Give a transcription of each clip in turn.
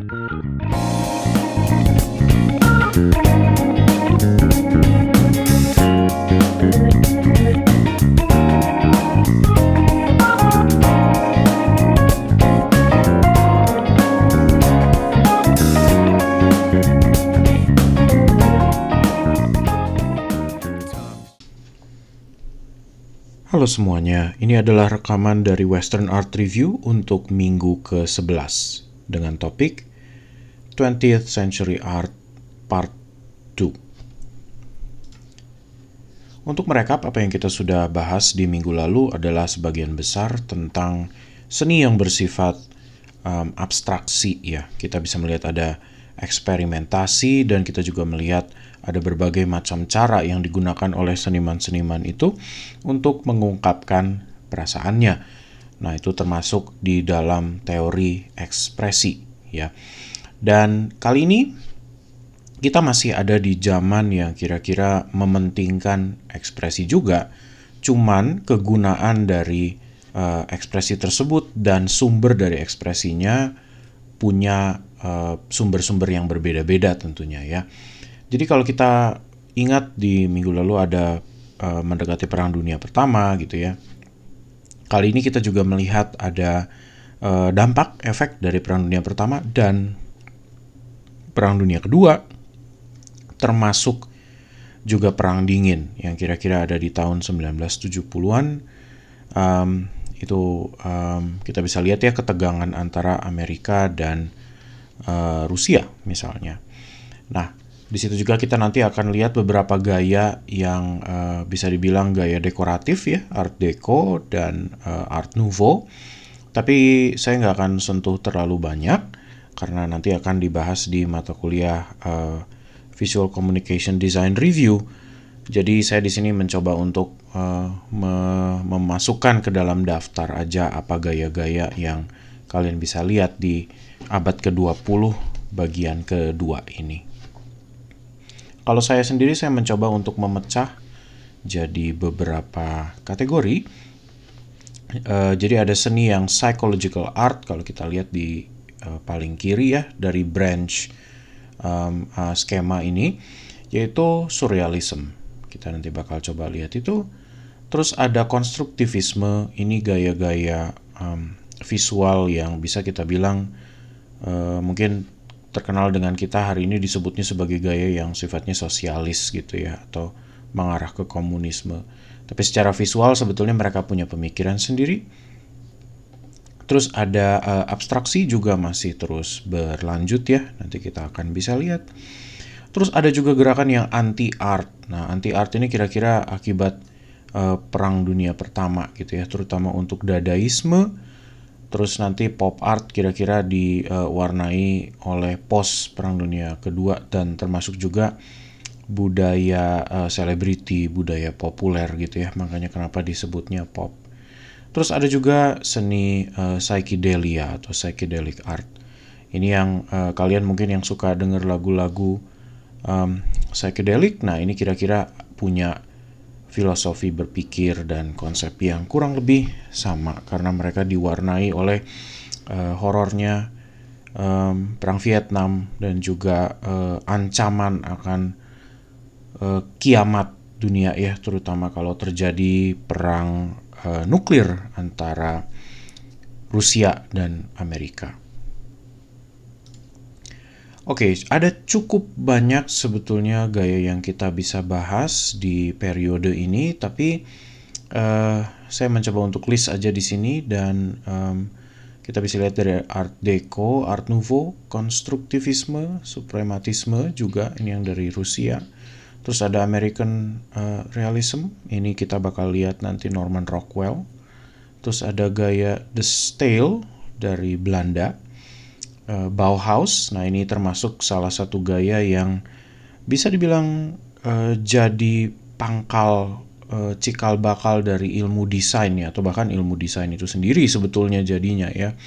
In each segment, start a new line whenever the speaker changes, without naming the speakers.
Halo semuanya, ini adalah rekaman dari Western Art Review untuk minggu ke-11 dengan topik 20th Century Art Part 2. Untuk merekap apa yang kita sudah bahas di minggu lalu adalah sebagian besar tentang seni yang bersifat um, abstraksi ya. Kita bisa melihat ada eksperimentasi dan kita juga melihat ada berbagai macam cara yang digunakan oleh seniman-seniman itu untuk mengungkapkan perasaannya. Nah, itu termasuk di dalam teori ekspresi ya. Dan kali ini kita masih ada di zaman yang kira-kira mementingkan ekspresi juga, cuman kegunaan dari uh, ekspresi tersebut dan sumber dari ekspresinya punya eh, sumber-sumber uh, yang berbeda-beda tentunya ya. Jadi kalau kita ingat di minggu lalu ada uh, mendekati perang dunia pertama gitu ya. Kali ini kita juga melihat ada uh, dampak efek dari perang dunia pertama dan Perang Dunia Kedua, termasuk juga Perang Dingin yang kira-kira ada di tahun 1970-an. Um, itu um, kita bisa lihat ya ketegangan antara Amerika dan uh, Rusia misalnya. Nah, di situ juga kita nanti akan lihat beberapa gaya yang uh, bisa dibilang gaya dekoratif ya, Art Deco dan uh, Art Nouveau. Tapi saya nggak akan sentuh terlalu banyak karena nanti akan dibahas di mata kuliah uh, Visual Communication Design Review. Jadi saya di sini mencoba untuk uh, me memasukkan ke dalam daftar aja apa gaya-gaya yang kalian bisa lihat di abad ke-20 bagian kedua ini. Kalau saya sendiri saya mencoba untuk memecah jadi beberapa kategori. Uh, jadi ada seni yang psychological art kalau kita lihat di uh, paling kiri ya dari branch um, uh, skema ini yaitu surrealism. Kita nanti bakal coba lihat itu. Terus ada konstruktivisme, ini gaya-gaya um, visual yang bisa kita bilang uh, mungkin terkenal dengan kita hari ini disebutnya sebagai gaya yang sifatnya sosialis gitu ya atau mengarah ke komunisme. Tapi secara visual sebetulnya mereka punya pemikiran sendiri Terus ada uh, abstraksi juga masih terus berlanjut ya. Nanti kita akan bisa lihat. Terus ada juga gerakan yang anti art. Nah, anti art ini kira-kira akibat uh, perang dunia pertama gitu ya, terutama untuk dadaisme. Terus nanti pop art kira-kira diwarnai oleh pos perang dunia kedua dan termasuk juga budaya eh, selebriti, uh, budaya populer gitu ya. Makanya kenapa disebutnya pop Terus ada juga seni uh, psychedelia atau psychedelic art. Ini yang uh, kalian mungkin yang suka dengar lagu-lagu um, psychedelic. Nah, ini kira-kira punya filosofi berpikir dan konsep yang kurang lebih sama karena mereka diwarnai oleh uh, horornya um, perang Vietnam dan juga uh, ancaman akan uh, kiamat dunia ya terutama kalau terjadi perang Eh, nuklir antara Rusia dan Amerika. Oke, okay, ada cukup banyak sebetulnya gaya yang kita bisa bahas di periode ini, tapi uh, saya mencoba untuk list aja di sini dan um, kita bisa lihat dari Art Deco, Art Nouveau, konstruktivisme, suprematisme juga ini yang dari Rusia Terus ada American uh, Realism, ini kita bakal lihat nanti Norman Rockwell. Terus ada gaya The Stale dari Belanda. Uh, Bauhaus, nah ini termasuk salah satu gaya yang bisa dibilang uh, jadi pangkal cikal bakal dari ilmu desain ya, atau bahkan ilmu desain itu sendiri sebetulnya jadinya ya.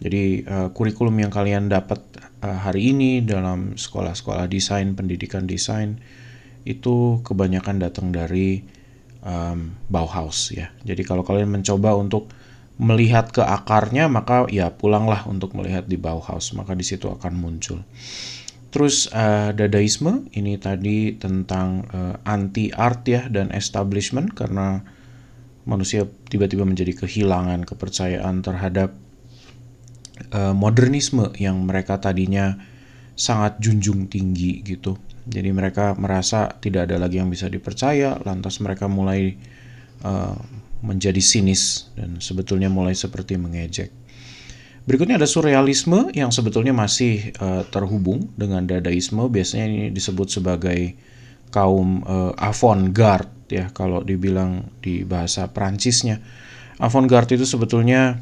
Jadi uh, kurikulum yang kalian dapat uh, hari ini dalam sekolah-sekolah desain, pendidikan desain, itu kebanyakan datang dari um, Bauhaus ya. Jadi kalau kalian mencoba untuk melihat ke akarnya maka ya pulanglah untuk melihat di Bauhaus maka di situ akan muncul. Terus uh, dadaisme ini tadi tentang uh, eh, anti art ya dan establishment karena manusia tiba-tiba menjadi kehilangan kepercayaan terhadap uh, modernisme yang mereka tadinya sangat junjung tinggi gitu. Jadi mereka merasa tidak ada lagi yang bisa dipercaya, lantas mereka mulai uh, menjadi sinis dan sebetulnya mulai seperti mengejek. Berikutnya ada surrealisme yang sebetulnya masih uh, terhubung dengan dadaisme. Biasanya ini disebut sebagai kaum uh, avant-garde ya kalau dibilang di bahasa Perancisnya. Avant-garde itu sebetulnya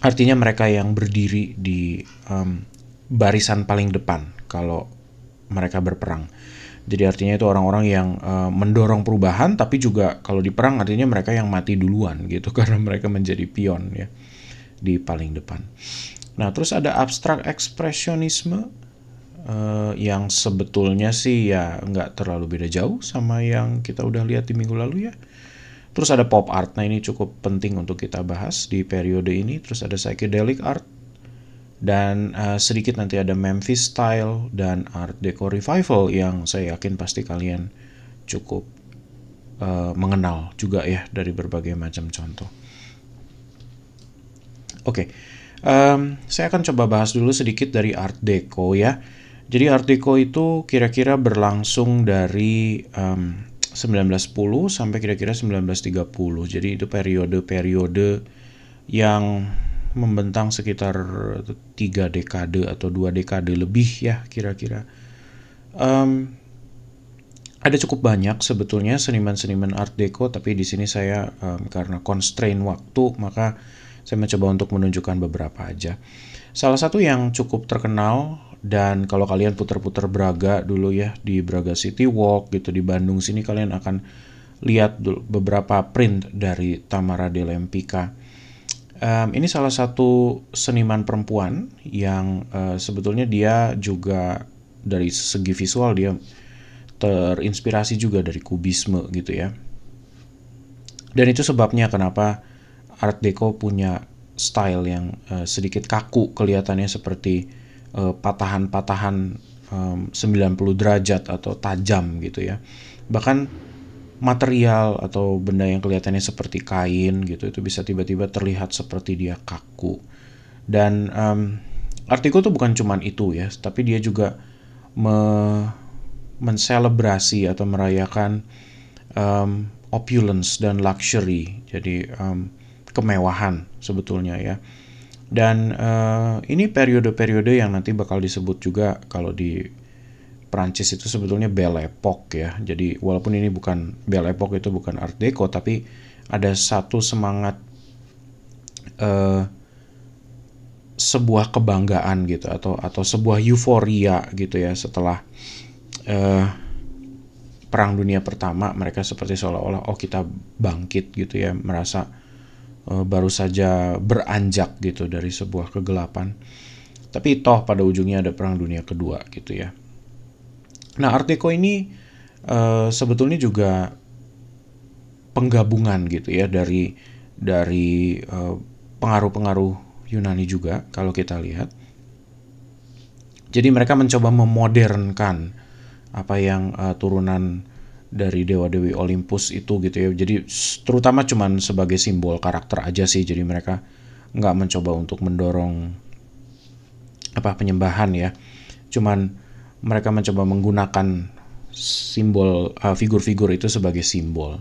artinya mereka yang berdiri di um, barisan paling depan. Kalau mereka berperang. Jadi artinya itu orang-orang yang uh, mendorong perubahan tapi juga kalau di perang artinya mereka yang mati duluan gitu karena mereka menjadi pion ya di paling depan. Nah, terus ada abstrak ekspresionisme uh, yang sebetulnya sih ya nggak terlalu beda jauh sama yang kita udah lihat di minggu lalu ya. Terus ada pop art. Nah, ini cukup penting untuk kita bahas di periode ini. Terus ada psychedelic art dan uh, sedikit nanti ada Memphis style dan Art Deco revival yang saya yakin pasti kalian cukup uh, mengenal juga ya dari berbagai macam contoh. Oke, okay. um, saya akan coba bahas dulu sedikit dari Art Deco ya. Jadi Art Deco itu kira-kira berlangsung dari um, 1910 sampai kira-kira 1930. Jadi itu periode-periode yang membentang sekitar tiga dekade atau dua dekade lebih ya kira-kira. Um, ada cukup banyak sebetulnya seniman-seniman Art Deco, tapi di sini saya um, karena constraint waktu maka saya mencoba untuk menunjukkan beberapa aja. Salah satu yang cukup terkenal dan kalau kalian putar-putar Braga dulu ya di Braga City Walk gitu di Bandung sini kalian akan lihat dulu beberapa print dari Tamara de Lempicka. Um, ini salah satu seniman perempuan yang uh, sebetulnya dia juga dari segi visual dia terinspirasi juga dari kubisme gitu ya. Dan itu sebabnya kenapa Art Deco punya style yang uh, sedikit kaku kelihatannya seperti uh, patahan-patahan um, 90 derajat atau tajam gitu ya. Bahkan material atau benda yang kelihatannya seperti kain gitu itu bisa tiba-tiba terlihat seperti dia kaku dan um, artikel tuh bukan cuman itu ya tapi dia juga me menselebrasi atau merayakan um, opulence dan luxury jadi um, kemewahan sebetulnya ya dan uh, ini periode-periode yang nanti bakal disebut juga kalau di Prancis itu sebetulnya Belle Epoque ya. Jadi walaupun ini bukan Belle Epoque itu bukan Art Deco tapi ada satu semangat eh, sebuah kebanggaan gitu atau atau sebuah euforia gitu ya setelah eh, Perang Dunia Pertama mereka seperti seolah-olah oh kita bangkit gitu ya merasa eh, baru saja beranjak gitu dari sebuah kegelapan. Tapi toh pada ujungnya ada Perang Dunia Kedua gitu ya Nah, Art Deco ini uh, sebetulnya juga penggabungan gitu ya dari dari eh, pengaruh-pengaruh Yunani juga kalau kita lihat. Jadi mereka mencoba memodernkan apa yang uh, turunan dari dewa-dewi Olympus itu gitu ya. Jadi terutama cuman sebagai simbol karakter aja sih. Jadi mereka nggak mencoba untuk mendorong apa penyembahan ya. Cuman mereka mencoba menggunakan simbol figur eh, figur-figur itu sebagai simbol.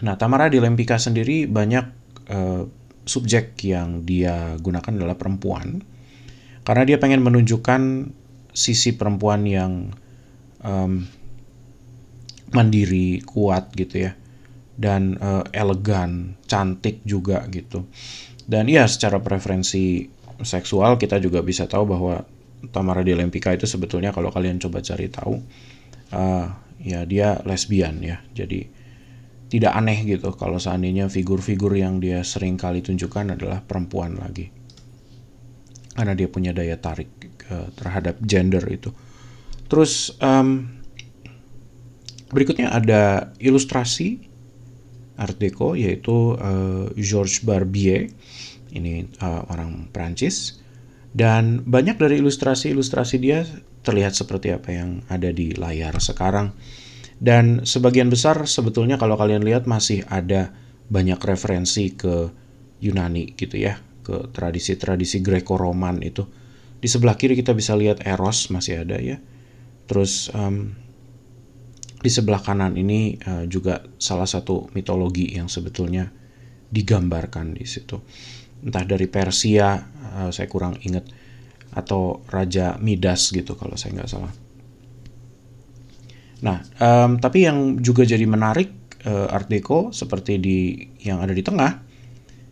Nah, Tamara di Lempika sendiri banyak uh, subjek yang dia gunakan adalah perempuan karena dia pengen menunjukkan sisi perempuan yang um, mandiri, kuat gitu ya, dan uh, elegan, cantik juga gitu. Dan ya secara preferensi seksual kita juga bisa tahu bahwa Tamara di Lempika itu sebetulnya kalau kalian coba cari tahu uh, ya dia lesbian ya jadi tidak aneh gitu kalau seandainya figur-figur yang dia sering kali tunjukkan adalah perempuan lagi karena dia punya daya tarik uh, terhadap gender itu terus um, berikutnya ada ilustrasi Art Deco yaitu uh, eh, George Barbier ini uh, orang Prancis dan banyak dari ilustrasi-ilustrasi dia terlihat seperti apa yang ada di layar sekarang. Dan sebagian besar sebetulnya kalau kalian lihat masih ada banyak referensi ke Yunani gitu ya, ke tradisi-tradisi greco roman itu. Di sebelah kiri kita bisa lihat Eros masih ada ya. Terus um, di sebelah kanan ini uh, juga salah satu mitologi yang sebetulnya digambarkan di situ entah dari Persia eh, saya kurang ingat atau Raja Midas gitu kalau saya nggak salah. Nah, um, tapi yang juga jadi menarik uh, Art Deco seperti di yang ada di tengah,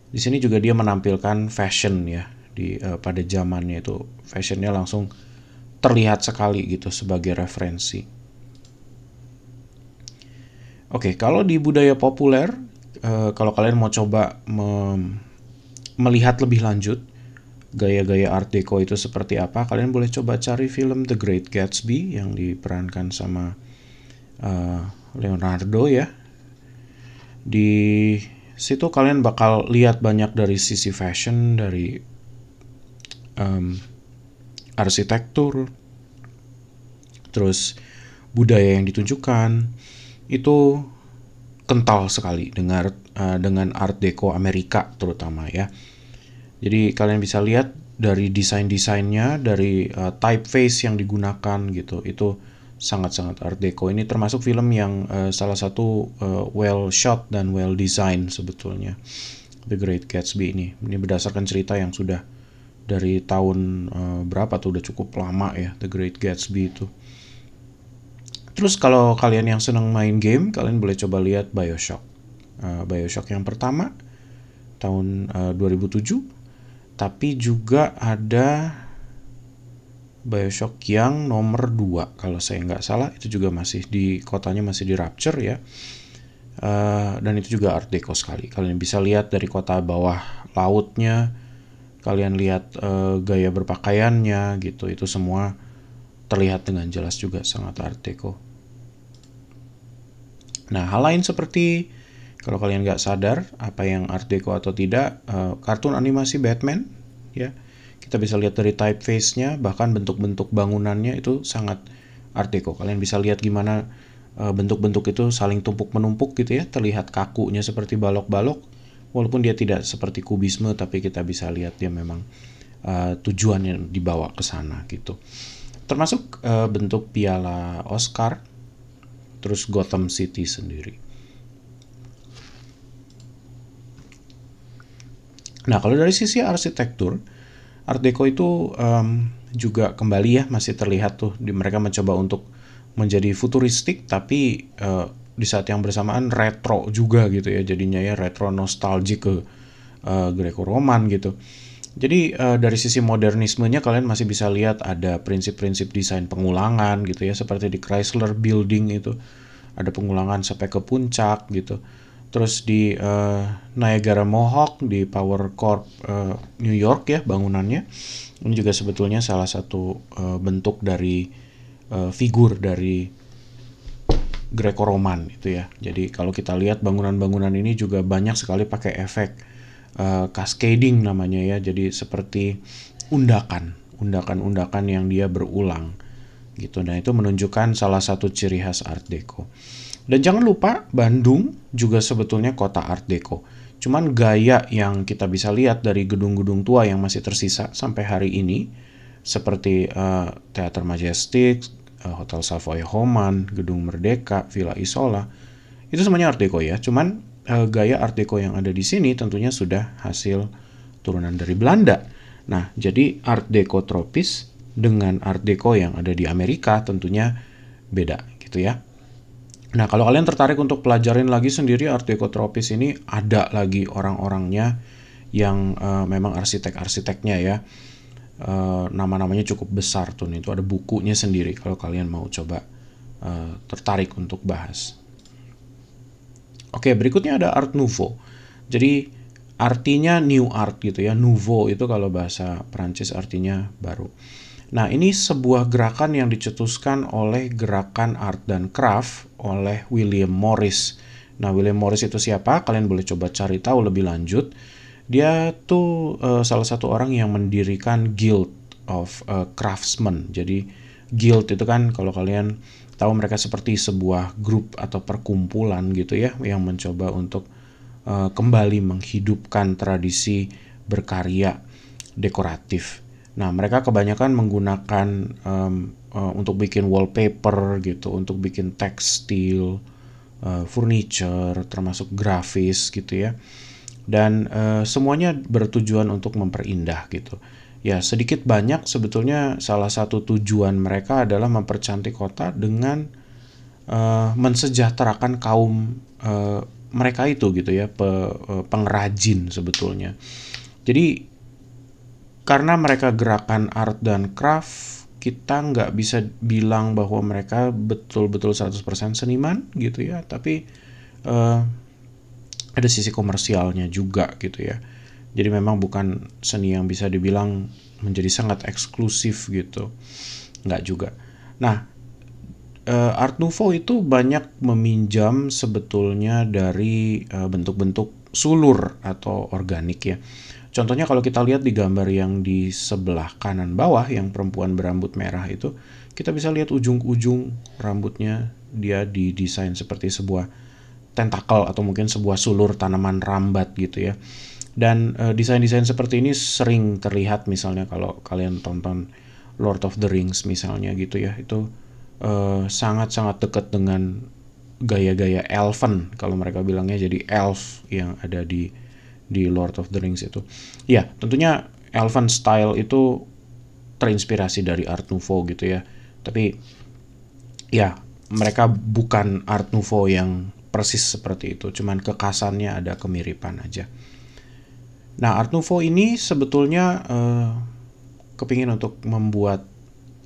di sini juga dia menampilkan fashion ya di uh, pada zamannya itu fashionnya langsung terlihat sekali gitu sebagai referensi. Oke, okay, kalau di budaya populer, uh, kalau kalian mau coba melihat lebih lanjut gaya-gaya Art Deco itu seperti apa, kalian boleh coba cari film The Great Gatsby yang diperankan sama uh, Leonardo ya. Di situ kalian bakal lihat banyak dari sisi fashion, dari um, arsitektur, terus budaya yang ditunjukkan itu kental sekali dengan uh, eh, dengan Art Deco Amerika terutama ya jadi kalian bisa lihat dari desain-desainnya, dari uh, typeface yang digunakan gitu. Itu sangat-sangat art deco. Ini termasuk film yang uh, salah satu uh, well shot dan well design sebetulnya. The Great Gatsby ini. Ini berdasarkan cerita yang sudah dari tahun uh, berapa tuh udah cukup lama ya The Great Gatsby itu. Terus kalau kalian yang senang main game, kalian boleh coba lihat BioShock. Uh, BioShock yang pertama tahun uh, 2007 tapi juga ada Bioshock yang nomor 2 kalau saya nggak salah itu juga masih di kotanya masih di Rapture ya uh, dan itu juga Art Deco sekali kalian bisa lihat dari kota bawah lautnya kalian lihat uh, gaya berpakaiannya gitu itu semua terlihat dengan jelas juga sangat Art Deco nah hal lain seperti kalau kalian nggak sadar apa yang Art Deco atau tidak, uh, kartun animasi Batman, ya kita bisa lihat dari typeface-nya, bahkan bentuk-bentuk bangunannya itu sangat Art Deco. Kalian bisa lihat gimana eh, bentuk-bentuk uh, itu saling tumpuk menumpuk gitu ya, terlihat kakunya seperti balok-balok, walaupun dia tidak seperti kubisme, tapi kita bisa lihat dia memang uh, tujuannya dibawa ke sana gitu. Termasuk uh, bentuk piala Oscar, terus Gotham City sendiri. Nah, kalau dari sisi arsitektur, Art Deco itu um, juga kembali ya masih terlihat tuh di mereka mencoba untuk menjadi futuristik tapi uh, di saat yang bersamaan retro juga gitu ya jadinya ya retro nostalgia ke uh, Greco-Roman gitu. Jadi uh, dari sisi modernismenya kalian masih bisa lihat ada prinsip-prinsip desain pengulangan gitu ya seperti di Chrysler Building itu ada pengulangan sampai ke puncak gitu terus di uh, Niagara Mohawk di Power Corp uh, New York ya bangunannya ini juga sebetulnya salah satu uh, bentuk dari uh, figur dari Greco-Roman itu ya jadi kalau kita lihat bangunan-bangunan ini juga banyak sekali pakai efek uh, cascading namanya ya jadi seperti undakan undakan-undakan yang dia berulang gitu nah itu menunjukkan salah satu ciri khas Art Deco. Dan jangan lupa Bandung juga sebetulnya kota Art Deco. Cuman gaya yang kita bisa lihat dari gedung-gedung tua yang masih tersisa sampai hari ini seperti uh, Teater Majestic, uh, Hotel Savoy Homan, Gedung Merdeka, Villa Isola, itu semuanya Art Deco ya. Cuman uh, gaya Art Deco yang ada di sini tentunya sudah hasil turunan dari Belanda. Nah, jadi Art Deco tropis dengan Art Deco yang ada di Amerika tentunya beda gitu ya. Nah, kalau kalian tertarik untuk pelajarin lagi sendiri arti ekotropis ini ada lagi orang-orangnya yang uh, memang arsitek-arsiteknya ya. Uh, nama-namanya cukup besar tuh nih. itu ada bukunya sendiri kalau kalian mau coba uh, tertarik untuk bahas. Oke, berikutnya ada art nouveau. Jadi artinya new art gitu ya. Nouveau itu kalau bahasa Prancis artinya baru. Nah, ini sebuah gerakan yang dicetuskan oleh gerakan art dan craft oleh William Morris. Nah, William Morris itu siapa? Kalian boleh coba cari tahu lebih lanjut. Dia tuh uh, salah satu orang yang mendirikan Guild of uh, Craftsmen. Jadi guild itu kan kalau kalian tahu mereka seperti sebuah grup atau perkumpulan gitu ya yang mencoba untuk uh, kembali menghidupkan tradisi berkarya dekoratif. Nah, mereka kebanyakan menggunakan um, Eh, untuk bikin wallpaper gitu, untuk bikin tekstil, uh, furniture, termasuk grafis gitu ya. Dan uh, semuanya bertujuan untuk memperindah gitu. Ya, sedikit banyak sebetulnya salah satu tujuan mereka adalah mempercantik kota dengan uh, mensejahterakan kaum uh, mereka itu gitu ya, pe, pengrajin sebetulnya. Jadi karena mereka gerakan art dan craft kita nggak bisa bilang bahwa mereka betul-betul 100% seniman gitu ya tapi uh, ada sisi komersialnya juga gitu ya jadi memang bukan seni yang bisa dibilang menjadi sangat eksklusif gitu nggak juga nah uh, Art Nouveau itu banyak meminjam sebetulnya dari eh, bentuk-bentuk uh, bentuk -bentuk sulur atau organik ya Contohnya kalau kita lihat di gambar yang di sebelah kanan bawah yang perempuan berambut merah itu, kita bisa lihat ujung-ujung rambutnya dia didesain seperti sebuah tentakel atau mungkin sebuah sulur tanaman rambat gitu ya. Dan eh, desain-desain uh, seperti ini sering terlihat misalnya kalau kalian tonton Lord of the Rings misalnya gitu ya. Itu eh, sangat-sangat uh, dekat dengan gaya-gaya elven kalau mereka bilangnya jadi elf yang ada di di Lord of the Rings itu. Ya, tentunya elven style itu terinspirasi dari Art Nouveau gitu ya. Tapi ya, mereka bukan Art Nouveau yang persis seperti itu, cuman kekasannya ada kemiripan aja. Nah, Art Nouveau ini sebetulnya eh, kepingin untuk membuat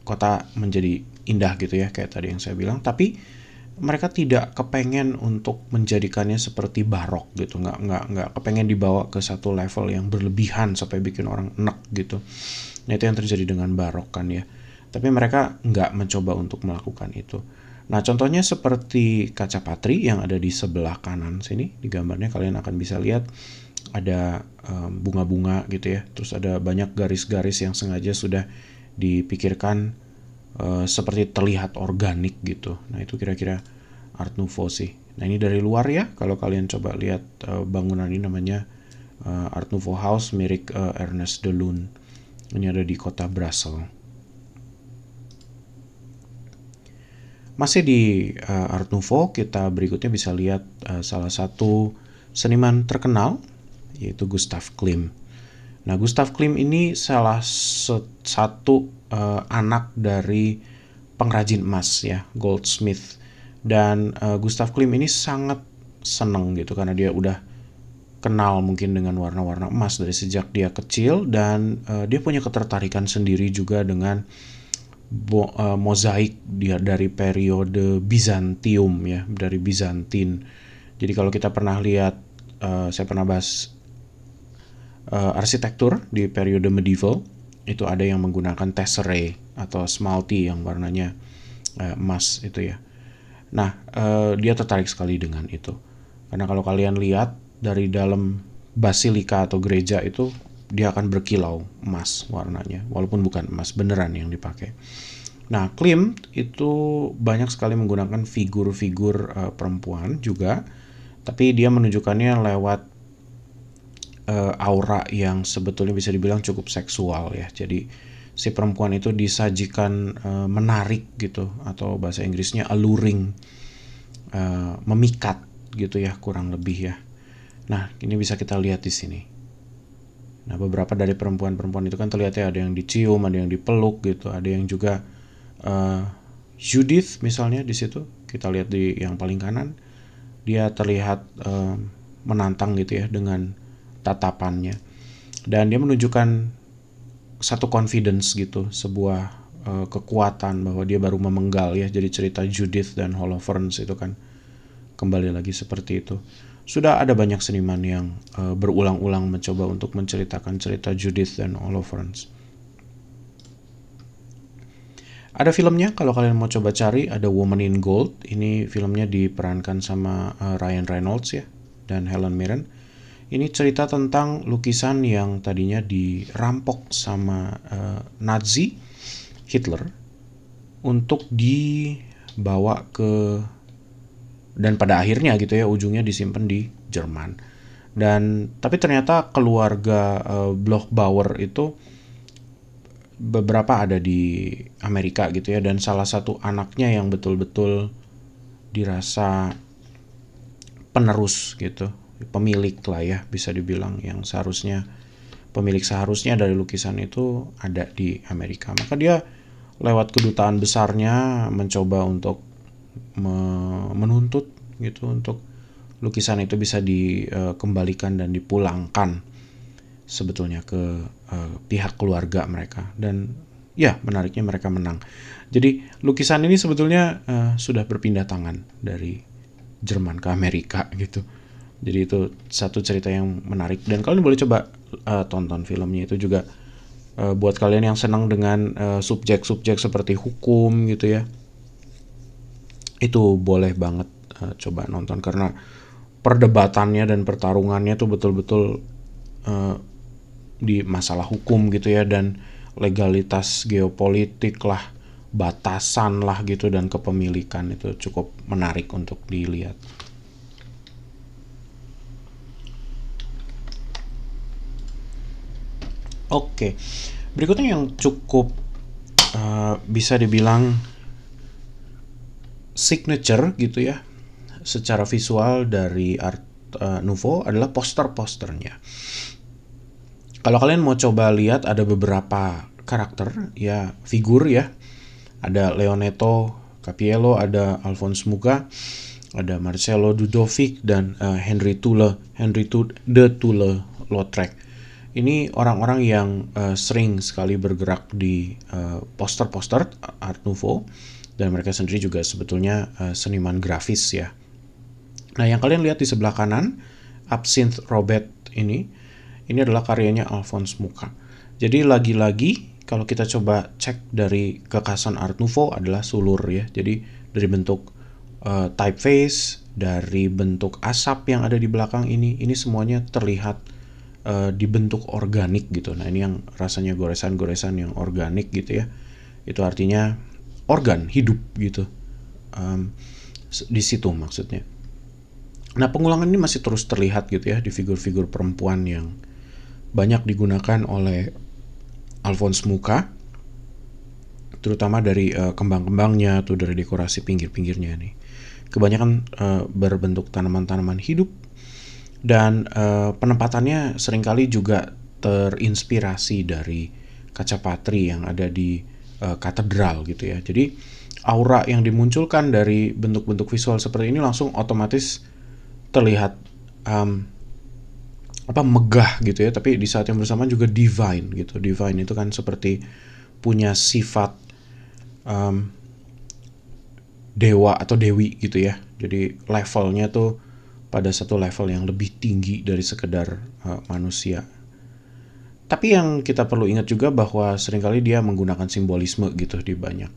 kota menjadi indah gitu ya, kayak tadi yang saya bilang. Tapi mereka tidak kepengen untuk menjadikannya seperti barok gitu nggak nggak nggak kepengen dibawa ke satu level yang berlebihan sampai bikin orang enek gitu nah itu yang terjadi dengan barok kan ya tapi mereka nggak mencoba untuk melakukan itu nah contohnya seperti kaca patri yang ada di sebelah kanan sini di gambarnya kalian akan bisa lihat ada eh, bunga-bunga um, gitu ya terus ada banyak garis-garis yang sengaja sudah dipikirkan Eh, seperti terlihat organik gitu. Nah itu kira-kira Art Nouveau sih. Nah ini dari luar ya, kalau kalian coba lihat uh, bangunan ini namanya uh, Art Nouveau House mirip uh, Ernest de Lune. Ini ada di kota Brussels. Masih di uh, Art Nouveau, kita berikutnya bisa lihat uh, salah satu seniman terkenal, yaitu Gustav Klim. Nah, Gustav Klim ini salah satu uh, anak dari pengrajin emas ya goldsmith dan uh, Gustav Klim ini sangat seneng gitu karena dia udah kenal mungkin dengan warna-warna emas dari sejak dia kecil dan uh, dia punya ketertarikan sendiri juga dengan bo, uh, mozaik dia dari periode Bizantium ya dari Bizantin jadi kalau kita pernah lihat uh, saya pernah bahas uh, arsitektur di periode medieval itu ada yang menggunakan tesserae atau smalti yang warnanya uh, emas itu ya. Nah, uh, dia tertarik sekali dengan itu. Karena kalau kalian lihat dari dalam basilika atau gereja itu dia akan berkilau emas warnanya, walaupun bukan emas beneran yang dipakai. Nah, Klimt itu banyak sekali menggunakan figur-figur uh, perempuan juga, tapi dia menunjukkannya lewat uh, aura yang sebetulnya bisa dibilang cukup seksual ya. Jadi si perempuan itu disajikan uh, menarik gitu atau bahasa Inggrisnya alluring, uh, memikat gitu ya kurang lebih ya. Nah ini bisa kita lihat di sini. Nah beberapa dari perempuan-perempuan itu kan terlihat ya ada yang dicium, ada yang dipeluk gitu, ada yang juga uh, Judith misalnya di situ kita lihat di yang paling kanan dia terlihat uh, menantang gitu ya dengan tatapannya dan dia menunjukkan satu confidence gitu sebuah uh, kekuatan bahwa dia baru memenggal ya jadi cerita Judith dan Holofernes itu kan kembali lagi seperti itu sudah ada banyak seniman yang uh, berulang-ulang mencoba untuk menceritakan cerita Judith dan Holofernes ada filmnya kalau kalian mau coba cari ada Woman in Gold ini filmnya diperankan sama uh, Ryan Reynolds ya dan Helen Mirren ini cerita tentang lukisan yang tadinya dirampok sama uh, Nazi Hitler untuk dibawa ke dan pada akhirnya gitu ya ujungnya disimpan di Jerman. Dan tapi ternyata keluarga uh, eh, Bloch Bauer itu beberapa ada di Amerika gitu ya dan salah satu anaknya yang betul-betul dirasa penerus gitu pemilik lah ya bisa dibilang yang seharusnya pemilik seharusnya dari lukisan itu ada di Amerika maka dia lewat kedutaan besarnya mencoba untuk me menuntut gitu untuk lukisan itu bisa dikembalikan eh, dan dipulangkan sebetulnya ke uh, pihak keluarga mereka dan ya menariknya mereka menang. Jadi lukisan ini sebetulnya uh, sudah berpindah tangan dari Jerman ke Amerika gitu. Jadi itu satu cerita yang menarik dan kalian boleh coba uh, tonton filmnya itu juga uh, buat kalian yang senang dengan subjek eh, subjek-subjek seperti hukum gitu ya. Itu boleh banget uh, coba nonton karena perdebatannya dan pertarungannya tuh betul-betul uh, di masalah hukum gitu ya dan legalitas geopolitik lah batasan lah gitu dan kepemilikan itu cukup menarik untuk dilihat. Oke, berikutnya yang cukup uh, bisa dibilang signature gitu ya, secara visual dari art uh, eh, Nuvo adalah poster-posternya. Kalau kalian mau coba lihat ada beberapa karakter ya figur ya, ada Leonetto Capiello, ada Alphonse Muga, ada Marcelo Dudovic dan uh, Henry Tule, Henry Tude, de Tule Lautrec ini orang-orang yang uh, sering sekali bergerak di eh, poster-poster uh, Art Nouveau dan mereka sendiri juga sebetulnya uh, seniman grafis ya. Nah, yang kalian lihat di sebelah kanan Absinthe Robert ini ini adalah karyanya Alphonse Mucha. Jadi lagi-lagi kalau kita coba cek dari kekhasan Art Nouveau adalah sulur ya. Jadi dari bentuk uh, typeface, dari bentuk asap yang ada di belakang ini, ini semuanya terlihat uh, dibentuk organik gitu. Nah ini yang rasanya goresan-goresan yang organik gitu ya. Itu artinya organ hidup gitu. Um, di situ maksudnya. Nah pengulangan ini masih terus terlihat gitu ya di figur-figur perempuan yang banyak digunakan oleh Alphonse Muka, terutama dari uh, kembang-kembangnya atau dari dekorasi pinggir-pinggirnya nih. Kebanyakan uh, berbentuk tanaman-tanaman hidup dan uh, penempatannya seringkali juga terinspirasi dari kaca patri yang ada di uh, katedral gitu ya. Jadi aura yang dimunculkan dari bentuk-bentuk visual seperti ini langsung otomatis terlihat um, apa megah gitu ya, tapi di saat yang bersamaan juga divine gitu. Divine itu kan seperti punya sifat um, dewa atau dewi gitu ya. Jadi levelnya tuh pada satu level yang lebih tinggi dari sekedar uh, manusia. Tapi yang kita perlu ingat juga bahwa seringkali dia menggunakan simbolisme gitu di banyak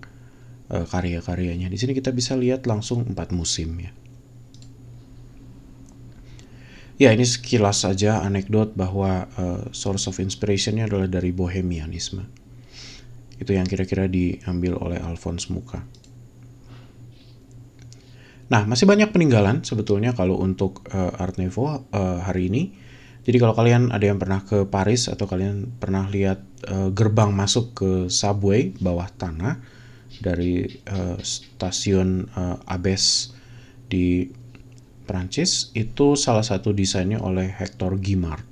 uh, karya-karyanya. Di sini kita bisa lihat langsung empat musim ya. Ya ini sekilas saja anekdot bahwa uh, source of inspirationnya adalah dari bohemianisme. Itu yang kira-kira diambil oleh Alphonse Muka. Nah, masih banyak peninggalan sebetulnya kalau untuk uh, Art Nouveau uh, hari ini. Jadi kalau kalian ada yang pernah ke Paris atau kalian pernah lihat uh, gerbang masuk ke subway bawah tanah dari uh, stasiun uh, Abes di Prancis itu salah satu desainnya oleh Hector Guimard.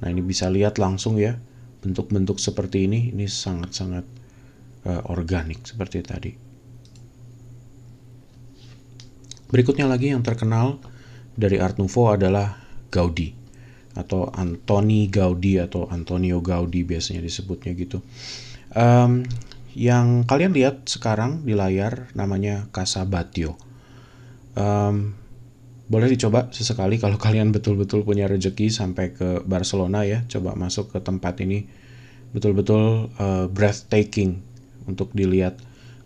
Nah, ini bisa lihat langsung ya bentuk-bentuk seperti ini ini sangat-sangat uh, organik seperti tadi. Berikutnya lagi yang terkenal dari Art Nouveau adalah Gaudi atau Antoni Gaudi atau Antonio Gaudi biasanya disebutnya gitu. Um, yang kalian lihat sekarang di layar namanya Casa Batio. Um, boleh dicoba sesekali kalau kalian betul-betul punya rezeki sampai ke Barcelona ya, coba masuk ke tempat ini betul-betul uh, breathtaking untuk dilihat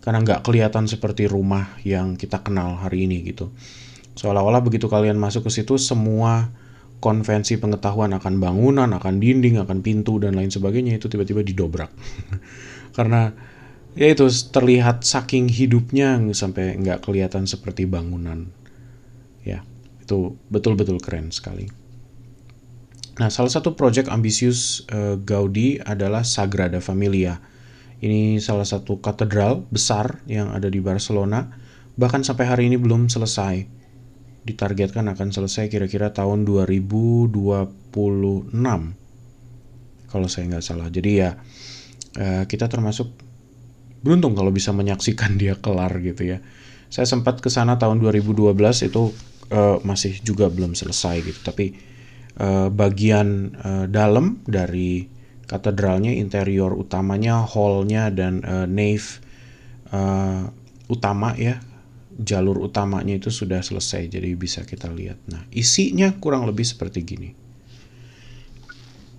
karena nggak kelihatan seperti rumah yang kita kenal hari ini gitu. Seolah-olah begitu kalian masuk ke situ semua konvensi pengetahuan akan bangunan, akan dinding, akan pintu dan lain sebagainya itu tiba-tiba didobrak. karena ya itu terlihat saking hidupnya sampai nggak kelihatan seperti bangunan. Ya, itu betul-betul keren sekali. Nah, salah satu proyek ambisius uh, Gaudi adalah Sagrada Familia ini salah satu katedral besar yang ada di Barcelona, bahkan sampai hari ini belum selesai. Ditargetkan akan selesai kira-kira tahun 2026 kalau saya nggak salah. Jadi ya eh, kita termasuk beruntung kalau bisa menyaksikan dia kelar gitu ya. Saya sempat ke sana tahun 2012 itu eh, masih juga belum selesai gitu, tapi eh, bagian dalam dari katedralnya, interior utamanya, hallnya dan uh, nave uh, utama ya jalur utamanya itu sudah selesai jadi bisa kita lihat. Nah, isinya kurang lebih seperti gini.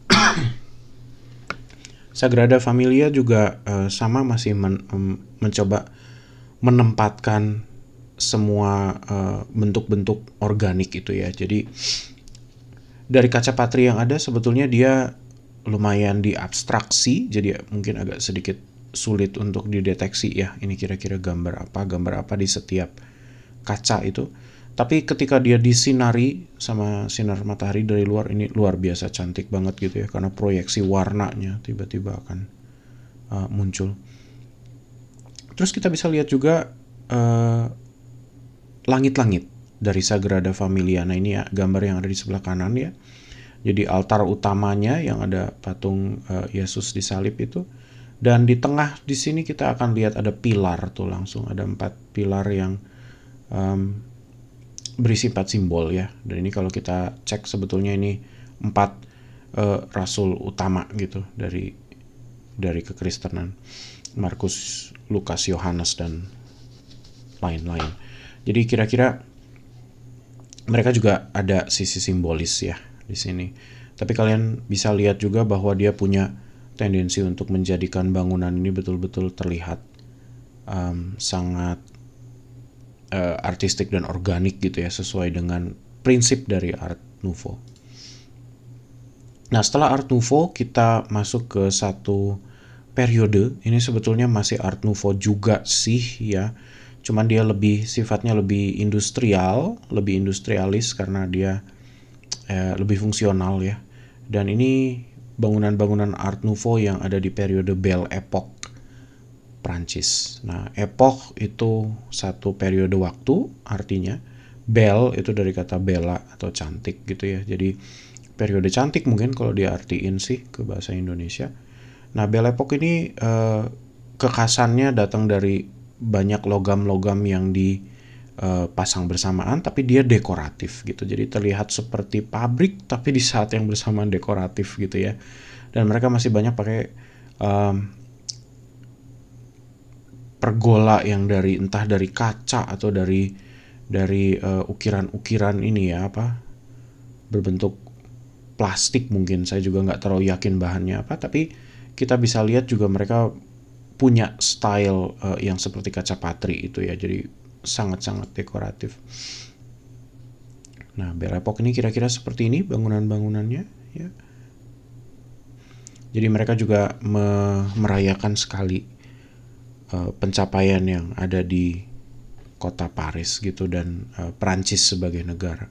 Sagrada Familia juga uh, sama masih men, um, mencoba menempatkan semua bentuk-bentuk uh, organik itu ya. Jadi dari kaca patri yang ada sebetulnya dia lumayan diabstraksi jadi mungkin agak sedikit sulit untuk dideteksi ya ini kira-kira gambar apa gambar apa di setiap kaca itu tapi ketika dia disinari sama sinar matahari dari luar ini luar biasa cantik banget gitu ya karena proyeksi warnanya tiba-tiba akan uh, muncul terus kita bisa lihat juga langit eh, langit-langit dari Sagrada Familia nah ini ya, gambar yang ada di sebelah kanan ya jadi altar utamanya yang ada patung uh, Yesus disalib itu dan di tengah di sini kita akan lihat ada pilar tuh langsung ada empat pilar yang um, berisi empat simbol ya dan ini kalau kita cek sebetulnya ini empat uh, rasul utama gitu dari dari kekristenan Markus Lukas Yohanes dan lain-lain jadi kira-kira mereka juga ada sisi simbolis ya di sini. Tapi kalian bisa lihat juga bahwa dia punya tendensi untuk menjadikan bangunan ini betul-betul terlihat um, sangat uh, artistik dan organik gitu ya sesuai dengan prinsip dari Art Nouveau. Nah setelah Art Nouveau kita masuk ke satu periode ini sebetulnya masih Art Nouveau juga sih ya cuman dia lebih sifatnya lebih industrial lebih industrialis karena dia Eh, lebih fungsional ya. Dan ini bangunan-bangunan Art Nouveau yang ada di periode Belle Epoque Prancis. Nah, epoch itu satu periode waktu, artinya belle itu dari kata bella atau cantik gitu ya. Jadi periode cantik mungkin kalau diartiin sih ke bahasa Indonesia. Nah, Belle Epoque ini eh, kekasannya datang dari banyak logam-logam yang di Eh, pasang bersamaan tapi dia dekoratif gitu. Jadi terlihat seperti pabrik tapi di saat yang bersamaan dekoratif gitu ya. Dan mereka masih banyak pakai um, pergola yang dari entah dari kaca atau dari dari ukiran eh, ukiran-ukiran ini ya apa berbentuk plastik mungkin saya juga nggak terlalu yakin bahannya apa tapi kita bisa lihat juga mereka punya style uh, yang seperti kaca patri itu ya jadi sangat-sangat dekoratif. Nah, Belle ini kira-kira seperti ini bangunan-bangunannya ya. Jadi mereka juga me merayakan sekali uh, pencapaian yang ada di kota Paris gitu dan uh, eh, Prancis sebagai negara.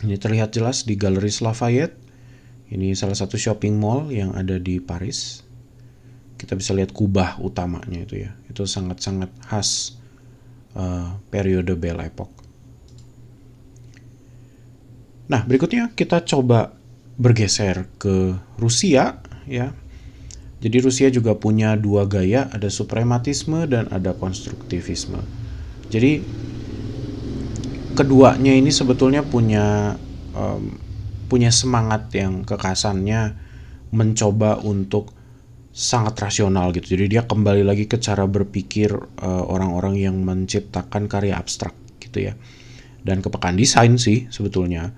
Ini terlihat jelas di Galeries Lafayette. Ini salah satu shopping mall yang ada di Paris kita bisa lihat kubah utamanya itu ya itu sangat-sangat khas uh, periode Belle Epoque nah berikutnya kita coba bergeser ke Rusia ya jadi Rusia juga punya dua gaya ada suprematisme dan ada konstruktivisme jadi keduanya ini sebetulnya punya um, punya semangat yang kekasannya mencoba untuk sangat rasional gitu. Jadi dia kembali lagi ke cara berpikir eh, orang-orang uh, yang menciptakan karya abstrak gitu ya. Dan kepekaan desain sih sebetulnya.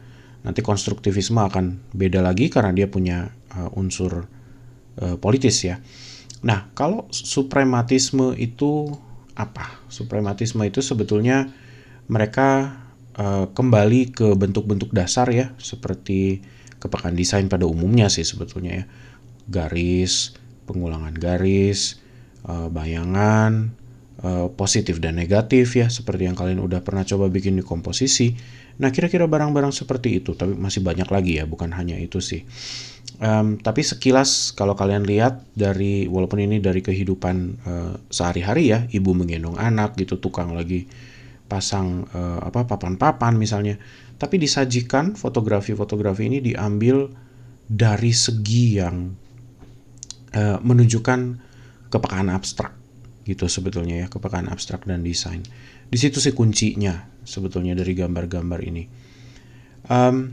Nanti konstruktivisme akan beda lagi karena dia punya uh, unsur uh, politis ya. Nah, kalau suprematisme itu apa? Suprematisme itu sebetulnya mereka uh, kembali ke bentuk-bentuk dasar ya, seperti kepekaan desain pada umumnya sih sebetulnya ya. Garis, pengulangan garis, eh, bayangan, eh, positif dan negatif ya seperti yang kalian udah pernah coba bikin di komposisi. Nah kira-kira barang-barang seperti itu, tapi masih banyak lagi ya, bukan hanya itu sih. Um, tapi sekilas kalau kalian lihat dari walaupun ini dari kehidupan uh, sehari-hari ya, ibu menggendong anak gitu, tukang lagi pasang uh, apa papan-papan misalnya, tapi disajikan fotografi-fotografi ini diambil dari segi yang Eh, menunjukkan kepekaan abstrak gitu sebetulnya ya kepekaan abstrak dan desain di situ sih kuncinya sebetulnya dari gambar-gambar ini um,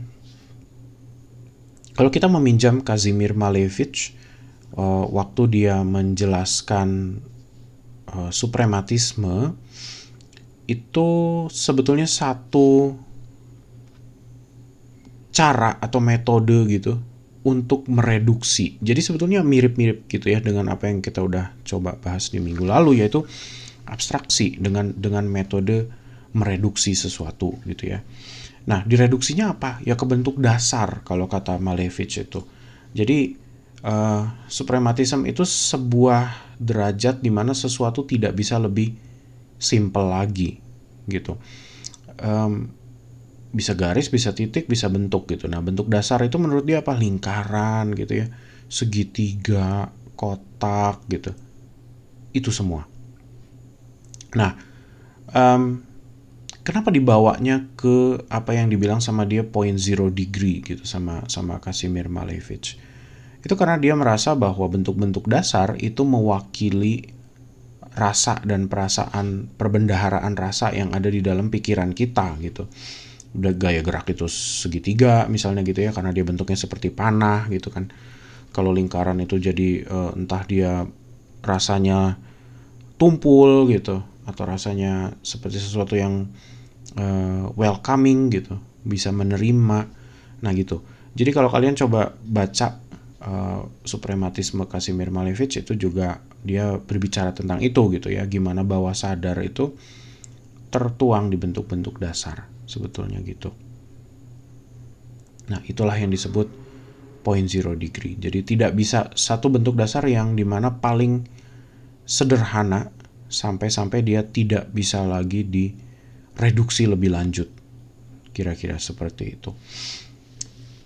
kalau kita meminjam Kazimir Malevich uh, waktu dia menjelaskan uh, suprematisme itu sebetulnya satu cara atau metode gitu untuk mereduksi. Jadi sebetulnya mirip-mirip gitu ya dengan apa yang kita udah coba bahas di minggu lalu yaitu abstraksi dengan dengan metode mereduksi sesuatu gitu ya. Nah, direduksinya apa? Ya ke bentuk dasar kalau kata Malevich itu. Jadi uh, suprematisme itu sebuah derajat di mana sesuatu tidak bisa lebih simple lagi gitu. Um, bisa garis, bisa titik, bisa bentuk gitu. Nah, bentuk dasar itu menurut dia apa? Lingkaran gitu ya. Segitiga, kotak gitu. Itu semua. Nah, um, kenapa dibawanya ke apa yang dibilang sama dia point zero degree gitu sama sama Kasimir Malevich? Itu karena dia merasa bahwa bentuk-bentuk dasar itu mewakili rasa dan perasaan perbendaharaan rasa yang ada di dalam pikiran kita gitu udah gaya gerak itu segitiga misalnya gitu ya karena dia bentuknya seperti panah gitu kan kalau lingkaran itu jadi uh, entah dia rasanya tumpul gitu atau rasanya seperti sesuatu yang uh, welcoming gitu bisa menerima nah gitu jadi kalau kalian coba baca uh, suprematisme Kasimir Malevich itu juga dia berbicara tentang itu gitu ya gimana bawah sadar itu tertuang di bentuk-bentuk dasar sebetulnya gitu. Nah, itulah yang disebut point zero degree. Jadi tidak bisa satu bentuk dasar yang dimana paling sederhana sampai-sampai dia tidak bisa lagi direduksi lebih lanjut. Kira-kira seperti itu.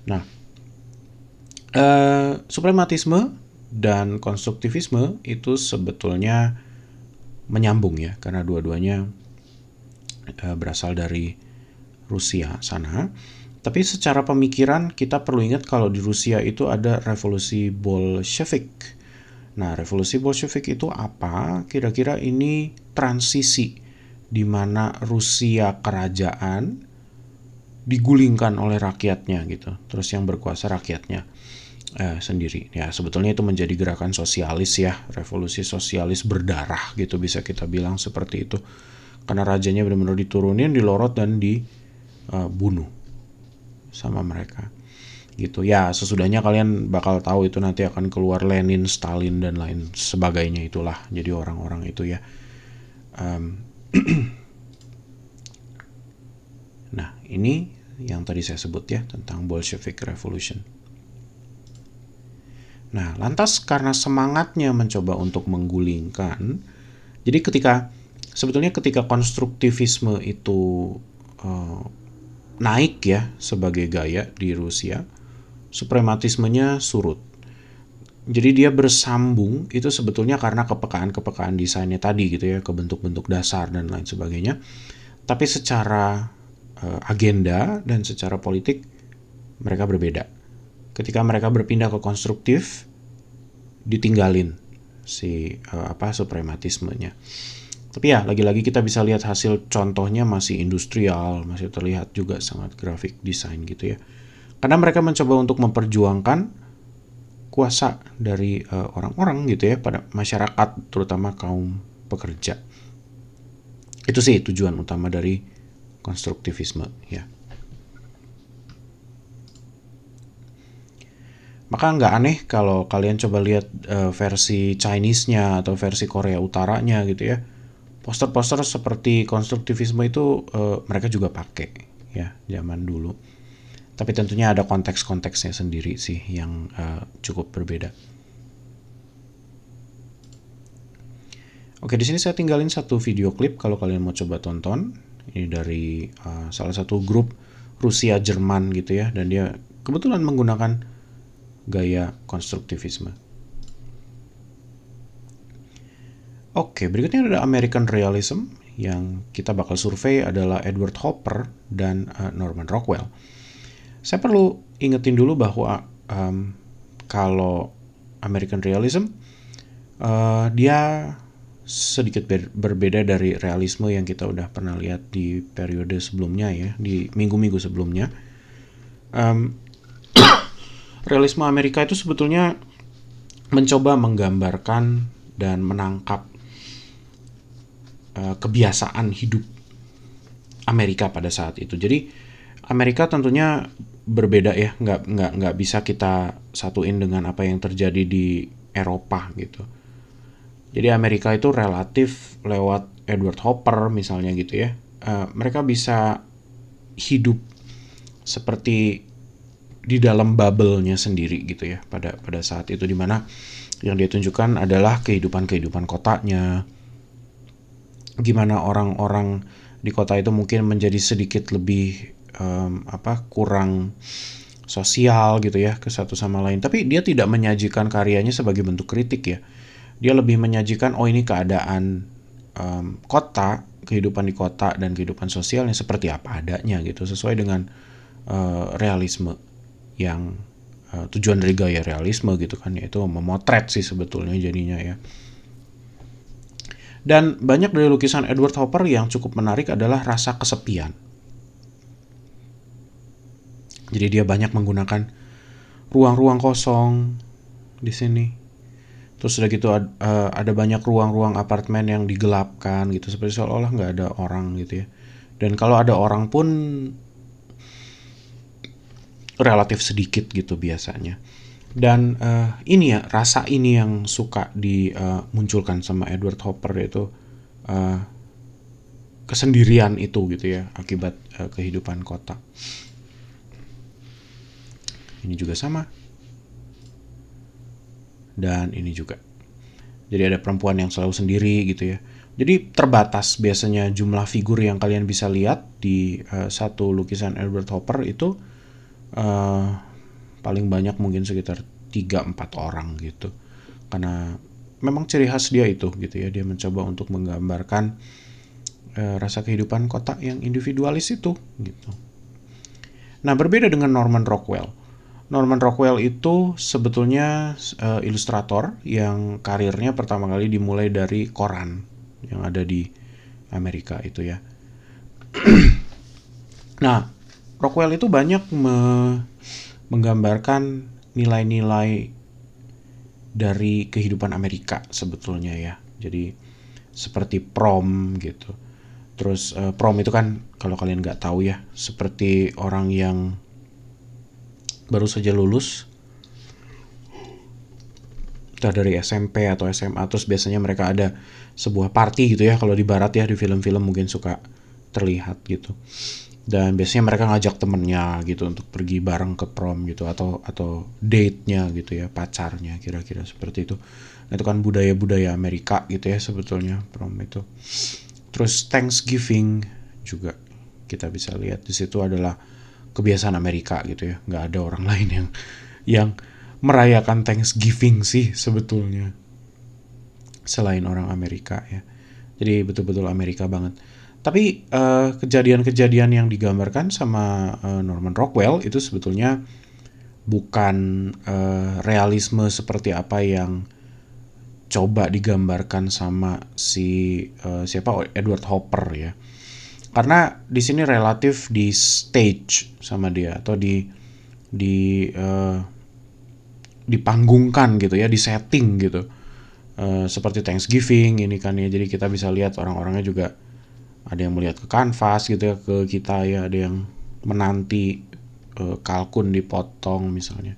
Nah, uh, suprematisme dan konstruktivisme itu sebetulnya menyambung ya, karena dua-duanya uh, berasal dari Rusia sana. Tapi secara pemikiran kita perlu ingat kalau di Rusia itu ada revolusi Bolshevik. Nah, revolusi Bolshevik itu apa? Kira-kira ini transisi di mana Rusia kerajaan digulingkan oleh rakyatnya gitu. Terus yang berkuasa rakyatnya eh, sendiri. Ya, sebetulnya itu menjadi gerakan sosialis ya, revolusi sosialis berdarah gitu bisa kita bilang seperti itu. Karena rajanya benar-benar diturunin, dilorot dan di uh, bunuh sama mereka gitu ya sesudahnya kalian bakal tahu itu nanti akan keluar Lenin, Stalin dan lain sebagainya itulah jadi orang-orang itu ya um, nah ini yang tadi saya sebut ya tentang Bolshevik Revolution nah lantas karena semangatnya mencoba untuk menggulingkan jadi ketika sebetulnya ketika konstruktivisme itu uh, naik ya sebagai gaya di Rusia, suprematismenya surut. Jadi dia bersambung itu sebetulnya karena kepekaan-kepekaan desainnya tadi gitu ya, ke bentuk-bentuk dasar dan lain sebagainya. Tapi secara uh, agenda dan secara politik mereka berbeda. Ketika mereka berpindah ke konstruktif, ditinggalin si uh, apa suprematismenya. Tapi ya, lagi-lagi kita bisa lihat hasil contohnya masih industrial, masih terlihat juga sangat grafik desain gitu ya. Karena mereka mencoba untuk memperjuangkan kuasa dari eh, orang-orang uh, gitu ya pada masyarakat, terutama kaum pekerja. Itu sih tujuan utama dari konstruktivisme ya. Maka nggak aneh kalau kalian coba lihat uh, versi Chinese-nya atau versi Korea Utaranya gitu ya poster-poster seperti konstruktivisme itu uh, mereka juga pakai ya zaman dulu. Tapi tentunya ada konteks-konteksnya sendiri sih yang uh, cukup berbeda. Oke, di sini saya tinggalin satu video klip kalau kalian mau coba tonton. Ini dari uh, salah satu grup Rusia Jerman gitu ya dan dia kebetulan menggunakan gaya konstruktivisme. Oke, berikutnya ada American Realism yang kita bakal survei adalah Edward Hopper dan uh, Norman Rockwell. Saya perlu ingetin dulu bahwa um, kalau American Realism uh, dia sedikit ber berbeda dari realisme yang kita udah pernah lihat di periode sebelumnya ya, di minggu-minggu sebelumnya. Um, realisme Amerika itu sebetulnya mencoba menggambarkan dan menangkap Eh, kebiasaan hidup Amerika pada saat itu. Jadi Amerika tentunya berbeda ya, nggak nggak nggak bisa kita satuin dengan apa yang terjadi di Eropa gitu. Jadi Amerika itu relatif lewat Edward Hopper misalnya gitu ya. Uh, mereka bisa hidup seperti di dalam bubble-nya sendiri gitu ya pada pada saat itu dimana yang dia tunjukkan adalah kehidupan kehidupan kotanya gimana orang-orang di kota itu mungkin menjadi sedikit lebih um, apa kurang sosial gitu ya ke satu sama lain. Tapi dia tidak menyajikan karyanya sebagai bentuk kritik ya. Dia lebih menyajikan oh ini keadaan um, kota, kehidupan di kota dan kehidupan sosialnya seperti apa adanya gitu sesuai dengan uh, realisme yang uh, tujuan dari gaya realisme gitu kan yaitu memotret sih sebetulnya jadinya ya. Dan banyak dari lukisan Edward Hopper yang cukup menarik adalah rasa kesepian. Jadi dia banyak menggunakan ruang-ruang kosong di sini. Terus udah gitu ada, eh, ada banyak ruang-ruang apartemen yang digelapkan gitu seperti seolah-olah nggak ada orang gitu ya. Dan kalau ada orang pun relatif sedikit gitu biasanya dan uh, ini ya rasa ini yang suka dimunculkan eh, uh, sama Edward Hopper yaitu uh, kesendirian itu gitu ya akibat uh, kehidupan kota ini juga sama dan ini juga jadi ada perempuan yang selalu sendiri gitu ya jadi terbatas biasanya jumlah figur yang kalian bisa lihat di uh, satu lukisan Edward Hopper itu uh, paling banyak mungkin sekitar 3-4 orang gitu karena memang ciri khas dia itu gitu ya dia mencoba untuk menggambarkan e, rasa kehidupan kota yang individualis itu gitu nah berbeda dengan Norman Rockwell Norman Rockwell itu sebetulnya e, ilustrator yang karirnya pertama kali dimulai dari koran yang ada di Amerika itu ya nah Rockwell itu banyak me menggambarkan nilai-nilai dari kehidupan Amerika sebetulnya ya. Jadi seperti prom gitu. Terus uh, prom itu kan kalau kalian nggak tahu ya, seperti orang yang baru saja lulus entah dari SMP atau SMA terus biasanya mereka ada sebuah party gitu ya kalau di barat ya di film-film mungkin suka terlihat gitu dan biasanya mereka ngajak temennya gitu untuk pergi bareng ke prom gitu atau atau date-nya gitu ya pacarnya kira-kira seperti itu nah, itu kan budaya-budaya Amerika gitu ya sebetulnya prom itu terus Thanksgiving juga kita bisa lihat di situ adalah kebiasaan Amerika gitu ya nggak ada orang lain yang yang merayakan Thanksgiving sih sebetulnya selain orang Amerika ya jadi betul-betul Amerika banget tapi kejadian eh, kejadian-kejadian yang digambarkan sama uh, Norman Rockwell itu sebetulnya bukan uh, realisme seperti apa yang coba digambarkan sama si uh, siapa oh, Edward Hopper ya. Karena di sini relatif di stage sama dia atau di di uh, dipanggungkan gitu ya, di setting gitu. Uh, seperti Thanksgiving ini kan ya. Jadi kita bisa lihat orang-orangnya juga ada yang melihat ke kanvas gitu ya ke kita ya ada yang menanti uh, kalkun dipotong misalnya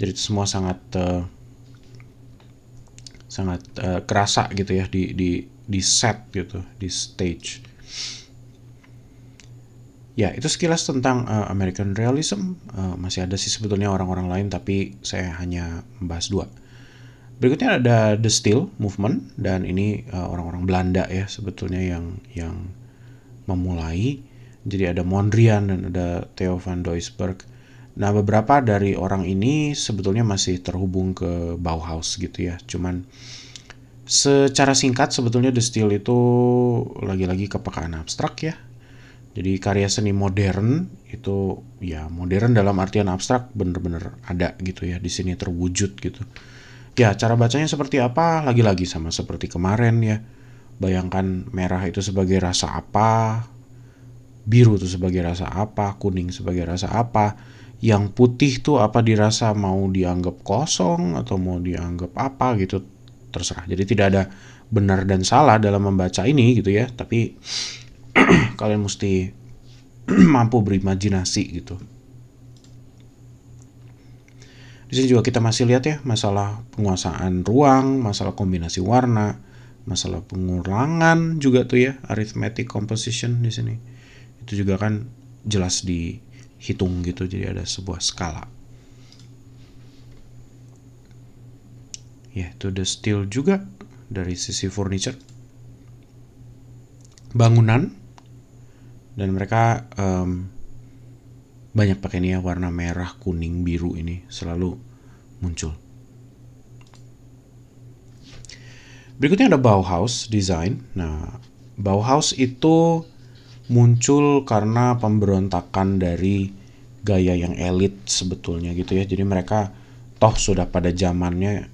jadi itu semua sangat uh, sangat uh, kerasa gitu ya di di di set gitu di stage ya itu sekilas tentang uh, American Realism uh, masih ada sih sebetulnya orang-orang lain tapi saya hanya membahas dua berikutnya ada The Steel Movement dan ini orang-orang uh, Belanda ya sebetulnya yang yang memulai. Jadi ada Mondrian dan ada Theo van Doesburg. Nah, beberapa dari orang ini sebetulnya masih terhubung ke Bauhaus gitu ya. Cuman secara singkat sebetulnya The Steel itu lagi-lagi kepekaan abstrak ya. Jadi karya seni modern itu ya modern dalam artian abstrak bener-bener ada gitu ya di sini terwujud gitu. Ya, cara bacanya seperti apa? Lagi-lagi sama seperti kemarin ya Bayangkan merah itu sebagai rasa apa, biru itu sebagai rasa apa, kuning sebagai rasa apa, yang putih tuh apa dirasa mau dianggap kosong atau mau dianggap apa gitu terserah. Jadi tidak ada benar dan salah dalam membaca ini gitu ya, tapi kalian mesti mampu berimajinasi gitu. Di sini juga kita masih lihat ya masalah penguasaan ruang, masalah kombinasi warna, masalah pengurangan juga tuh ya arithmetic composition di sini itu juga kan jelas dihitung gitu jadi ada sebuah skala ya itu the steel juga dari sisi furniture bangunan dan mereka um, banyak pakai ini ya warna merah kuning biru ini selalu muncul Berikutnya ada Bauhaus Design. Nah, Bauhaus itu muncul karena pemberontakan dari gaya yang elit sebetulnya gitu ya. Jadi mereka toh sudah pada zamannya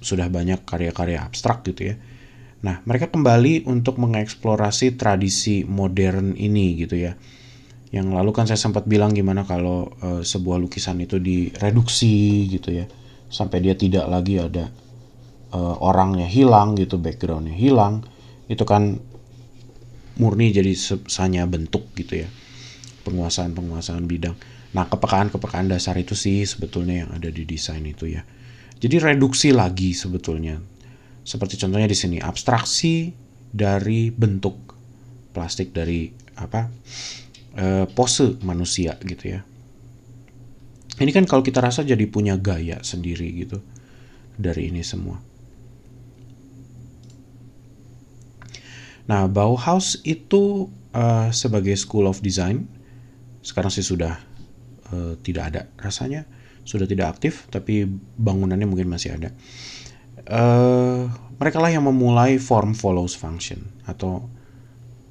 sudah banyak karya-karya abstrak gitu ya. Nah, mereka kembali untuk mengeksplorasi tradisi modern ini gitu ya. Yang lalu kan saya sempat bilang gimana kalau uh, sebuah lukisan itu direduksi gitu ya. Sampai dia tidak lagi ada uh, orangnya hilang gitu backgroundnya hilang itu kan murni jadi sesanya bentuk gitu ya penguasaan penguasaan bidang nah kepekaan kepekaan dasar itu sih sebetulnya yang ada di desain itu ya jadi reduksi lagi sebetulnya seperti contohnya di sini abstraksi dari bentuk plastik dari apa e, pose manusia gitu ya ini kan kalau kita rasa jadi punya gaya sendiri gitu dari ini semua Nah, Bauhaus itu uh, sebagai School of Design sekarang sih sudah uh, tidak ada rasanya, sudah tidak aktif, tapi bangunannya mungkin masih ada. Uh, mereka lah yang memulai form follows function atau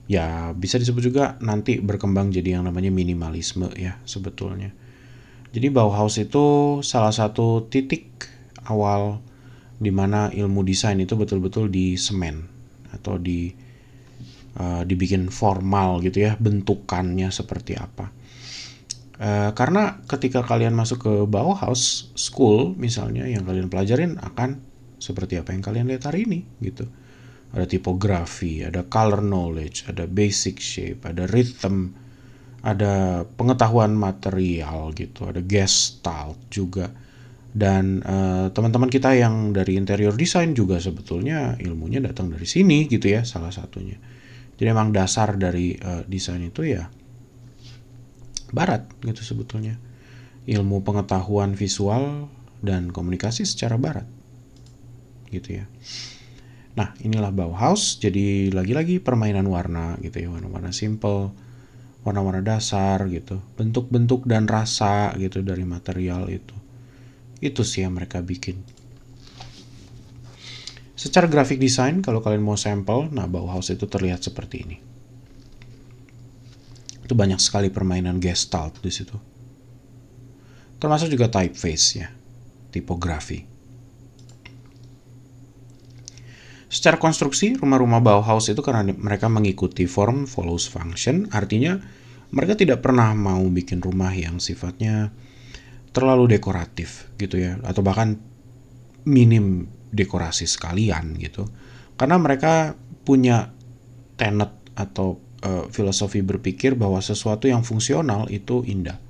ya bisa disebut juga nanti berkembang jadi yang namanya minimalisme ya sebetulnya. Jadi Bauhaus itu salah satu titik awal di mana ilmu desain itu betul-betul di semen atau di Eh, dibikin formal gitu ya bentukannya seperti apa uh, karena ketika kalian masuk ke Bauhaus School misalnya yang kalian pelajarin akan seperti apa yang kalian lihat hari ini gitu ada tipografi ada color knowledge ada basic shape ada rhythm ada pengetahuan material gitu ada gestalt juga dan eh, teman-teman uh, teman -teman kita yang dari interior design juga sebetulnya ilmunya datang dari sini gitu ya salah satunya jadi emang dasar dari uh, desain itu ya barat gitu sebetulnya ilmu pengetahuan visual dan komunikasi secara barat gitu ya nah inilah Bauhaus jadi lagi-lagi permainan warna gitu ya warna-warna simple warna-warna dasar gitu bentuk-bentuk dan rasa gitu dari material itu itu sih yang mereka bikin Secara grafik desain, kalau kalian mau sampel, nah Bauhaus itu terlihat seperti ini. Itu banyak sekali permainan gestalt di situ. Termasuk juga typeface ya, tipografi. Secara konstruksi, rumah-rumah Bauhaus itu karena mereka mengikuti form follows function, artinya mereka tidak pernah mau bikin rumah yang sifatnya terlalu dekoratif gitu ya, atau bahkan minim dekorasi sekalian gitu karena mereka punya tenet atau uh, filosofi berpikir bahwa sesuatu yang fungsional itu indah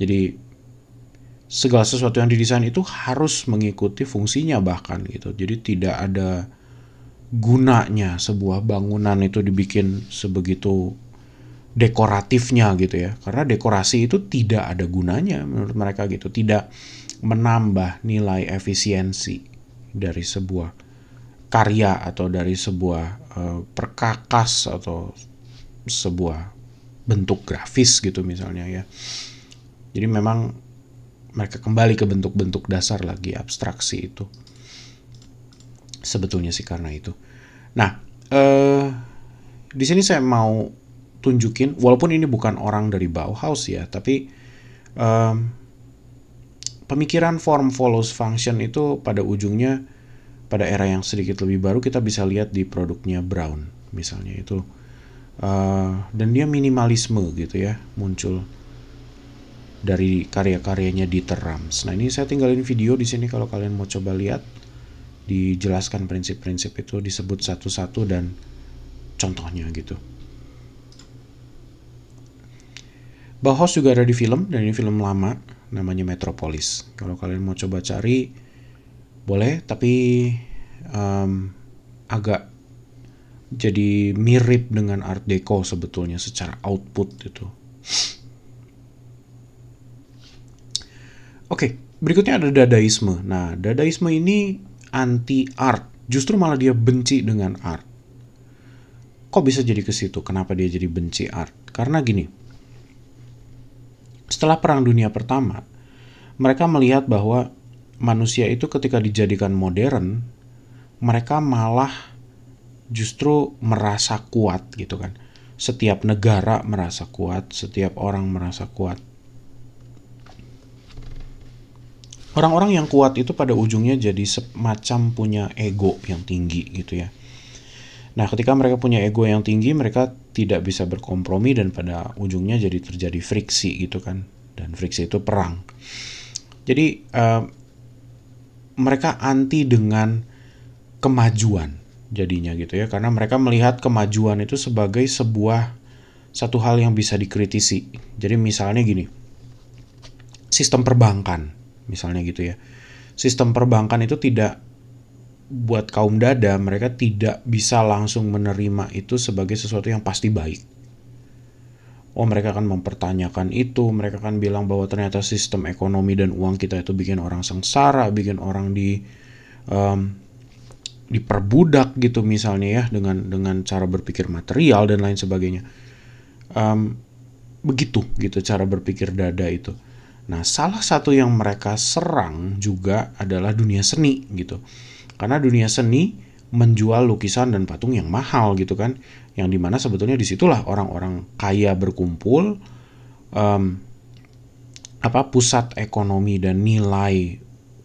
jadi segala sesuatu yang didesain itu harus mengikuti fungsinya bahkan gitu jadi tidak ada gunanya sebuah bangunan itu dibikin sebegitu dekoratifnya gitu ya karena dekorasi itu tidak ada gunanya menurut mereka gitu tidak menambah nilai efisiensi dari sebuah karya atau dari sebuah uh, perkakas atau sebuah bentuk grafis gitu misalnya ya. Jadi memang mereka kembali ke bentuk-bentuk dasar lagi abstraksi itu. Sebetulnya sih karena itu. Nah, eh, di sini saya mau tunjukin, walaupun ini bukan orang dari Bauhaus ya, tapi um, pemikiran form follows function itu pada ujungnya pada era yang sedikit lebih baru kita bisa lihat di produknya Brown misalnya itu uh, dan dia minimalisme gitu ya muncul dari karya-karyanya di terams Nah ini saya tinggalin video di sini kalau kalian mau coba lihat dijelaskan prinsip-prinsip itu disebut satu-satu dan contohnya gitu. bahos juga ada di film dan ini film lama namanya Metropolis. Kalau kalian mau coba cari, boleh, tapi um, agak jadi mirip dengan Art Deco sebetulnya secara output itu. Oke, okay, berikutnya ada Dadaisme. Nah, Dadaisme ini anti art, justru malah dia benci dengan art. Kok bisa jadi ke situ? Kenapa dia jadi benci art? Karena gini, setelah Perang Dunia Pertama, mereka melihat bahwa manusia itu ketika dijadikan modern, mereka malah justru merasa kuat gitu kan. Setiap negara merasa kuat, setiap orang merasa kuat. Orang-orang yang kuat itu pada ujungnya jadi semacam punya ego yang tinggi gitu ya. Nah, ketika mereka punya ego yang tinggi, mereka tidak bisa berkompromi dan pada ujungnya jadi terjadi friksi gitu kan dan friksi itu perang jadi uh, mereka anti dengan kemajuan jadinya gitu ya karena mereka melihat kemajuan itu sebagai sebuah satu hal yang bisa dikritisi jadi misalnya gini sistem perbankan misalnya gitu ya sistem perbankan itu tidak buat kaum dada mereka tidak bisa langsung menerima itu sebagai sesuatu yang pasti baik. Oh mereka akan mempertanyakan itu, mereka akan bilang bahwa ternyata sistem ekonomi dan uang kita itu bikin orang sengsara, bikin orang di um, diperbudak gitu misalnya ya dengan dengan cara berpikir material dan lain sebagainya. Um, begitu gitu cara berpikir dada itu. Nah salah satu yang mereka serang juga adalah dunia seni gitu karena dunia seni menjual lukisan dan patung yang mahal gitu kan, yang dimana sebetulnya disitulah orang-orang kaya berkumpul, um, apa pusat ekonomi dan nilai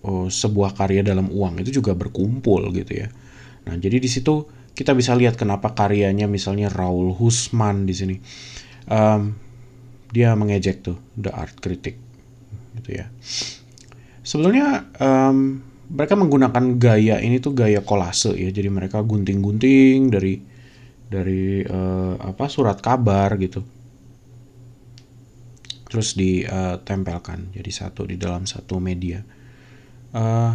uh, sebuah karya dalam uang itu juga berkumpul gitu ya. Nah jadi disitu kita bisa lihat kenapa karyanya misalnya Raul Husman di sini um, dia mengejek tuh the art critic gitu ya. Sebetulnya um, mereka menggunakan gaya ini tuh gaya kolase ya jadi mereka gunting-gunting dari dari uh, apa surat kabar gitu terus ditempelkan jadi satu di dalam satu media uh,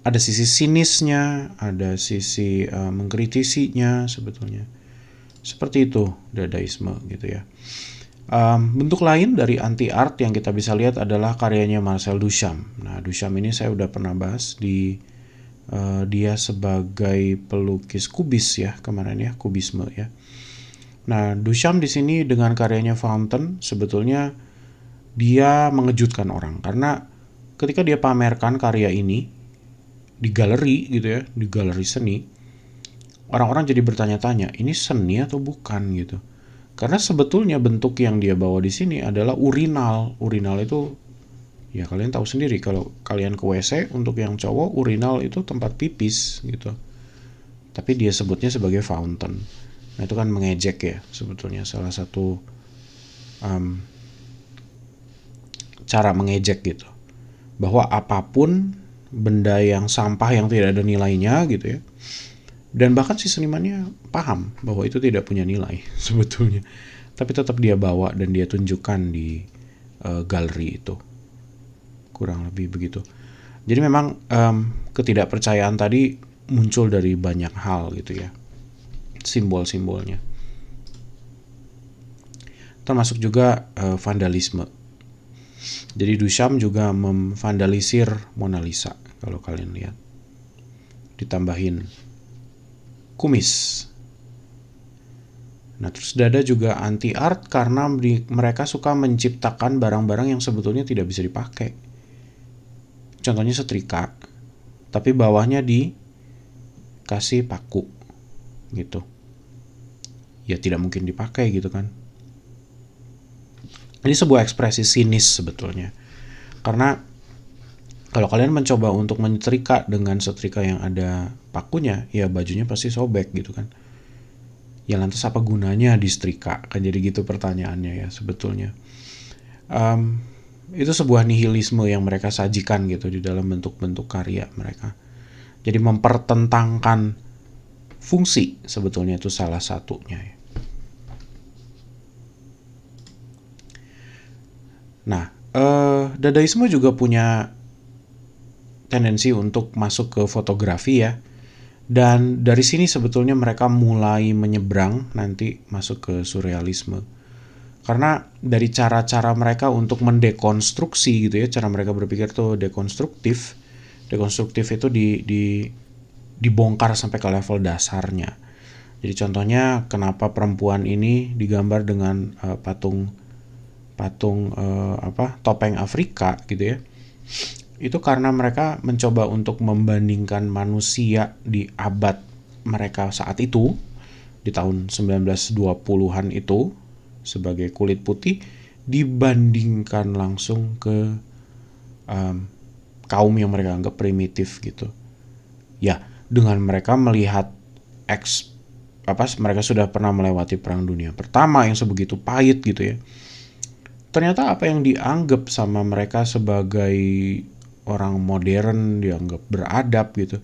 ada sisi sinisnya ada sisi uh, mengkritisinya sebetulnya seperti itu dadaisme gitu ya Um, bentuk lain dari anti art yang kita bisa lihat adalah karyanya Marcel Duchamp. Nah, Duchamp ini saya udah pernah bahas di uh, dia sebagai pelukis kubis ya kemarin ya kubisme ya. Nah, Duchamp di sini dengan karyanya Fountain sebetulnya dia mengejutkan orang karena ketika dia pamerkan karya ini di galeri gitu ya, di galeri seni, orang-orang jadi bertanya-tanya, ini seni atau bukan gitu karena sebetulnya bentuk yang dia bawa di sini adalah urinal. Urinal itu ya kalian tahu sendiri kalau kalian ke WC untuk yang cowok urinal itu tempat pipis gitu tapi dia sebutnya sebagai fountain nah itu kan mengejek ya sebetulnya salah satu um, cara mengejek gitu bahwa apapun benda yang sampah yang tidak ada nilainya gitu ya dan bahkan si senimannya paham bahwa itu tidak punya nilai sebetulnya tapi tetap dia bawa dan dia tunjukkan di uh, galeri itu kurang lebih begitu jadi memang um, ketidakpercayaan tadi muncul dari banyak hal gitu ya simbol-simbolnya termasuk juga uh, vandalisme jadi Duchamp juga memvandalisir Mona Lisa kalau kalian lihat ditambahin kumis. Nah, terus dada juga anti art karena mereka suka menciptakan barang-barang yang sebetulnya tidak bisa dipakai. Contohnya setrika, tapi bawahnya dikasih paku gitu. Ya tidak mungkin dipakai gitu kan. Ini sebuah ekspresi sinis sebetulnya. Karena kalau kalian mencoba untuk menyetrika dengan setrika yang ada pakunya, ya bajunya pasti sobek gitu kan. Ya lantas apa gunanya disetrika? Kan jadi gitu pertanyaannya ya sebetulnya. Um, itu sebuah nihilisme yang mereka sajikan gitu di dalam bentuk-bentuk karya mereka. Jadi mempertentangkan fungsi sebetulnya itu salah satunya ya. Nah, eh, Dadaisme juga punya tendensi untuk masuk ke fotografi ya. Dan dari sini sebetulnya mereka mulai menyeberang nanti masuk ke surrealisme. Karena dari cara-cara mereka untuk mendekonstruksi gitu ya, cara mereka berpikir tuh dekonstruktif. Dekonstruktif itu di, di dibongkar sampai ke level dasarnya. Jadi contohnya kenapa perempuan ini digambar dengan uh, patung patung uh, apa topeng Afrika gitu ya itu karena mereka mencoba untuk membandingkan manusia di abad mereka saat itu di tahun 1920-an itu sebagai kulit putih dibandingkan langsung ke um, kaum yang mereka anggap primitif gitu. Ya, dengan mereka melihat X apa mereka sudah pernah melewati perang dunia pertama yang sebegitu pahit gitu ya. Ternyata apa yang dianggap sama mereka sebagai orang modern dianggap beradab gitu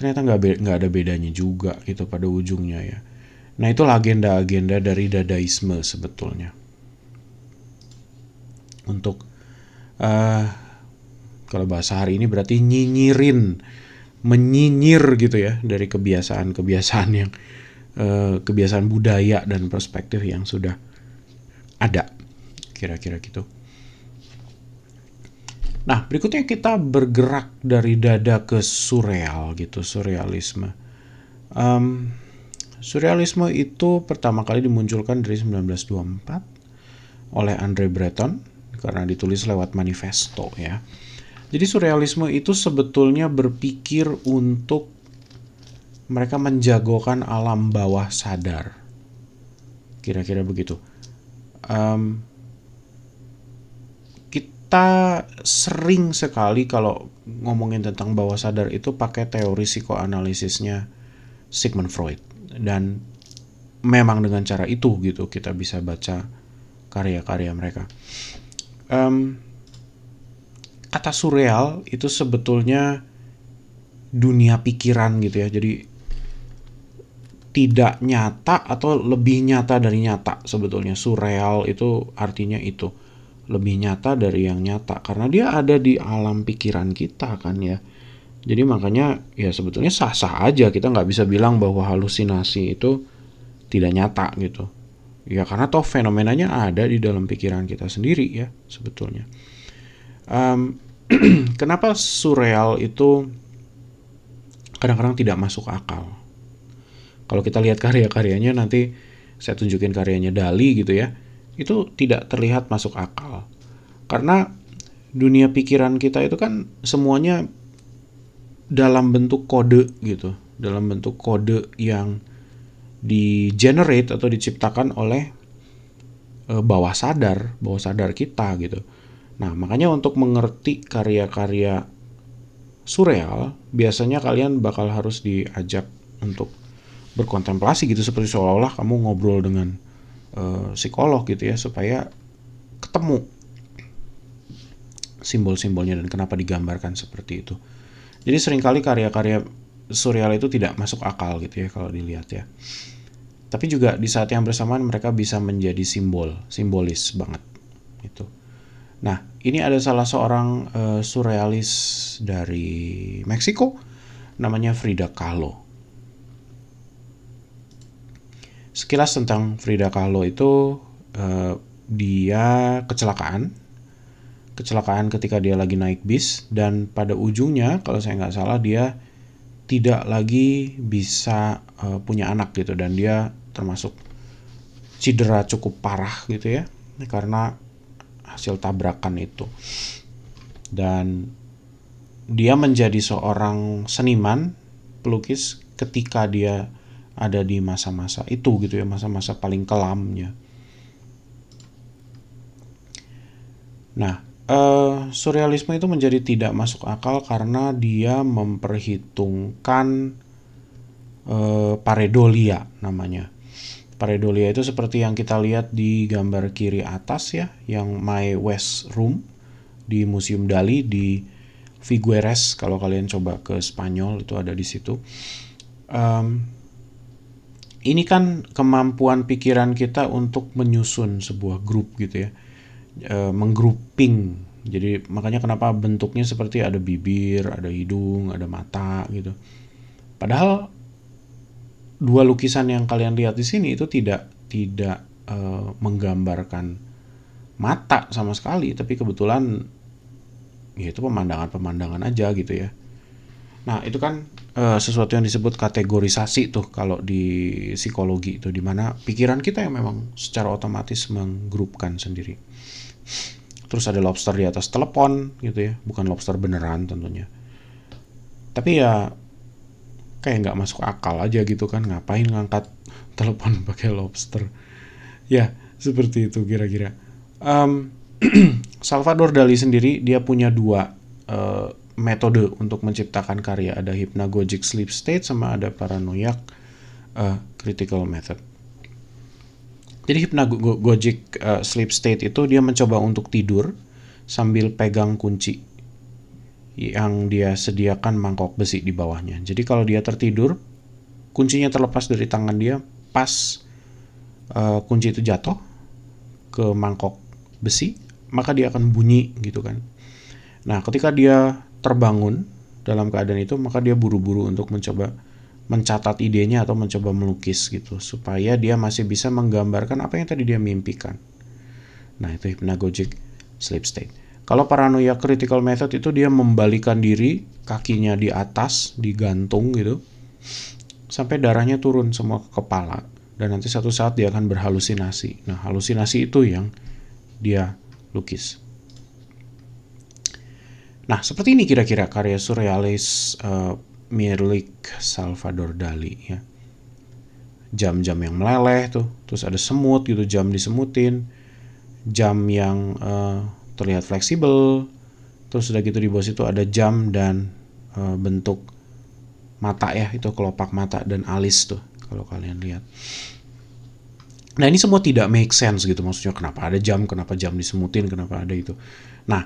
ternyata nggak nggak ada bedanya juga gitu pada ujungnya ya nah itulah agenda-agenda dari dadaisme sebetulnya untuk uh, kalau bahasa hari ini berarti nyinyirin menyinyir gitu ya dari kebiasaan-kebiasaan yang uh, kebiasaan budaya dan perspektif yang sudah ada kira-kira gitu Nah, berikutnya kita bergerak dari dada ke surreal gitu, surrealisme. Um, surrealisme itu pertama kali dimunculkan dari 1924 oleh Andre Breton karena ditulis lewat manifesto ya. Jadi surrealisme itu sebetulnya berpikir untuk mereka menjagokan alam bawah sadar. Kira-kira begitu. Um, kita sering sekali kalau ngomongin tentang bawah sadar itu pakai teori psikoanalisisnya Sigmund Freud dan memang dengan cara itu gitu kita bisa baca karya-karya mereka. Um, kata surreal itu sebetulnya dunia pikiran gitu ya, jadi tidak nyata atau lebih nyata dari nyata sebetulnya surreal itu artinya itu lebih nyata dari yang nyata karena dia ada di alam pikiran kita kan ya jadi makanya ya sebetulnya sah-sah aja kita nggak bisa bilang bahwa halusinasi itu tidak nyata gitu ya karena toh fenomenanya ada di dalam pikiran kita sendiri ya sebetulnya um, kenapa surreal itu kadang-kadang tidak masuk akal kalau kita lihat karya-karyanya nanti saya tunjukin karyanya Dali gitu ya itu tidak terlihat masuk akal. Karena dunia pikiran kita itu kan semuanya dalam bentuk kode gitu, dalam bentuk kode yang di generate atau diciptakan oleh e, bawah sadar, bawah sadar kita gitu. Nah, makanya untuk mengerti karya-karya surreal, biasanya kalian bakal harus diajak untuk berkontemplasi gitu seperti seolah-olah kamu ngobrol dengan Eh, psikolog gitu ya supaya ketemu simbol-simbolnya dan kenapa digambarkan seperti itu. Jadi seringkali karya-karya surreal itu tidak masuk akal gitu ya kalau dilihat ya. Tapi juga di saat yang bersamaan mereka bisa menjadi simbol, simbolis banget gitu. Nah, ini ada salah seorang uh, surrealis dari Meksiko namanya Frida Kahlo Sekilas tentang Frida Kahlo itu uh, dia kecelakaan, kecelakaan ketika dia lagi naik bis dan pada ujungnya kalau saya nggak salah dia tidak lagi bisa uh, punya anak gitu dan dia termasuk cedera cukup parah gitu ya karena hasil tabrakan itu dan dia menjadi seorang seniman pelukis ketika dia ada di masa-masa itu gitu ya masa-masa paling kelamnya nah uh, surrealisme itu menjadi tidak masuk akal karena dia memperhitungkan uh, pareidolia namanya pareidolia itu seperti yang kita lihat di gambar kiri atas ya yang my west room di museum Dali di Figueres kalau kalian coba ke Spanyol itu ada di situ um, ini kan kemampuan pikiran kita untuk menyusun sebuah grup gitu ya, e, menggrouping. Jadi makanya kenapa bentuknya seperti ada bibir, ada hidung, ada mata gitu. Padahal dua lukisan yang kalian lihat di sini itu tidak tidak e, menggambarkan mata sama sekali, tapi kebetulan ya itu pemandangan-pemandangan aja gitu ya. Nah, itu kan Eh, sesuatu yang disebut kategorisasi tuh kalau di psikologi itu dimana pikiran kita yang memang secara otomatis menggrupkan sendiri terus ada lobster di atas telepon gitu ya bukan lobster beneran tentunya tapi ya kayak nggak masuk akal aja gitu kan ngapain ngangkat telepon pakai lobster ya seperti itu kira-kira um, Salvador Dali sendiri dia punya dua uh, metode untuk menciptakan karya ada hypnagogic sleep state sama ada paranoiac uh, eh, critical method. Jadi hypnagogic uh, sleep state itu dia mencoba untuk tidur sambil pegang kunci yang dia sediakan mangkok besi di bawahnya. Jadi kalau dia tertidur, kuncinya terlepas dari tangan dia pas uh, kunci itu jatuh ke mangkok besi, maka dia akan bunyi gitu kan. Nah, ketika dia terbangun dalam keadaan itu maka dia buru-buru untuk mencoba mencatat idenya atau mencoba melukis gitu supaya dia masih bisa menggambarkan apa yang tadi dia mimpikan. Nah, itu hypnagogic sleep state. Kalau paranoia critical method itu dia membalikan diri, kakinya di atas, digantung gitu. Sampai darahnya turun semua ke kepala dan nanti satu saat dia akan berhalusinasi. Nah, halusinasi itu yang dia lukis. Nah, seperti ini kira-kira karya surrealis uh, eh, milik Salvador Dali ya. Jam-jam yang meleleh tuh, terus ada semut gitu, jam disemutin. Jam yang uh, terlihat fleksibel. Terus udah gitu di bawah situ ada jam dan uh, bentuk mata ya, itu kelopak mata dan alis tuh kalau kalian lihat. Nah, ini semua tidak make sense gitu maksudnya kenapa ada jam, kenapa jam disemutin, kenapa ada itu. Nah,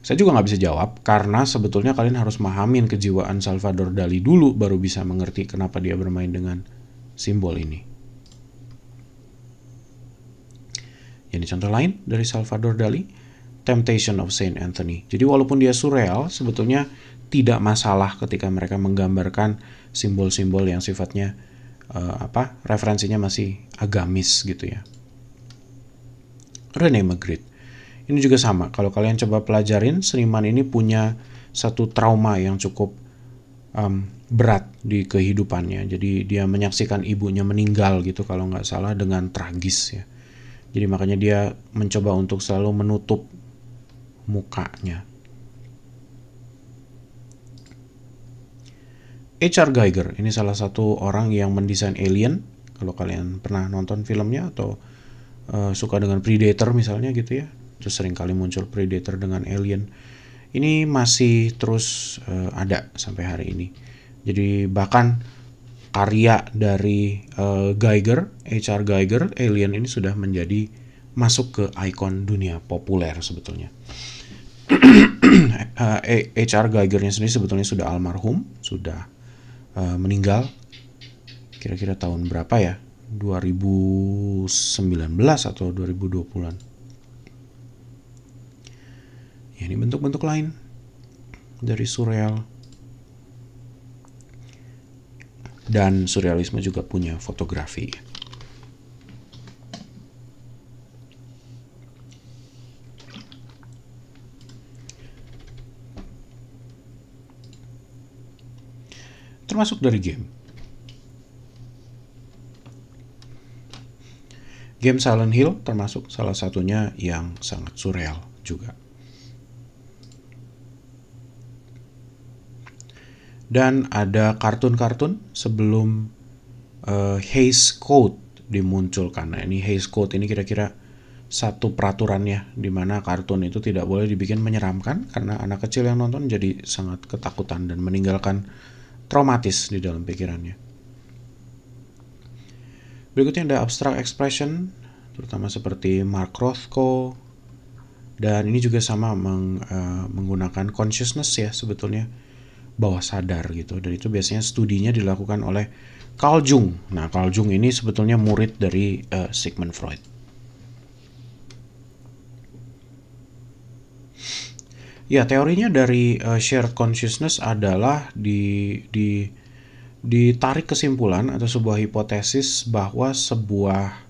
saya juga nggak bisa jawab karena sebetulnya kalian harus memahamin kejiwaan Salvador Dali dulu baru bisa mengerti kenapa dia bermain dengan simbol ini. Jadi contoh lain dari Salvador Dali, Temptation of Saint Anthony. Jadi walaupun dia surreal, sebetulnya tidak masalah ketika mereka menggambarkan simbol-simbol yang sifatnya uh, apa referensinya masih agamis gitu ya. Rene Magritte ini juga sama, kalau kalian coba pelajarin, seniman ini punya satu trauma yang cukup um, berat di kehidupannya. Jadi dia menyaksikan ibunya meninggal gitu kalau nggak salah dengan tragis ya. Jadi makanya dia mencoba untuk selalu menutup mukanya. H.R. Geiger ini salah satu orang yang mendesain Alien. Kalau kalian pernah nonton filmnya atau uh, suka dengan Predator misalnya gitu ya, Terus seringkali muncul predator dengan alien. Ini masih terus uh, ada sampai hari ini. Jadi bahkan karya dari uh, Geiger, H.R. Geiger, Alien ini sudah menjadi masuk ke ikon dunia populer sebetulnya. H.R. Eh, Geigernya sendiri sebetulnya sudah almarhum, sudah uh, meninggal kira-kira tahun berapa ya? 2019 atau 2020-an ya ini bentuk-bentuk lain dari surreal dan surrealisme juga punya fotografi termasuk dari game game Silent Hill termasuk salah satunya yang sangat surreal juga. dan ada kartun-kartun sebelum uh, Hays Code dimunculkan. Nah, ini Hays Code ini kira-kira satu peraturannya di mana kartun itu tidak boleh dibikin menyeramkan karena anak kecil yang nonton jadi sangat ketakutan dan meninggalkan traumatis di dalam pikirannya. Berikutnya ada abstract expression terutama seperti Mark Rothko dan ini juga sama meng, uh, menggunakan consciousness ya sebetulnya bawah sadar gitu dan itu biasanya studinya dilakukan oleh Carl Jung. Nah, Carl Jung ini sebetulnya murid dari uh, Sigmund Freud. Ya, teorinya dari uh, shared consciousness adalah di di ditarik kesimpulan atau sebuah hipotesis bahwa sebuah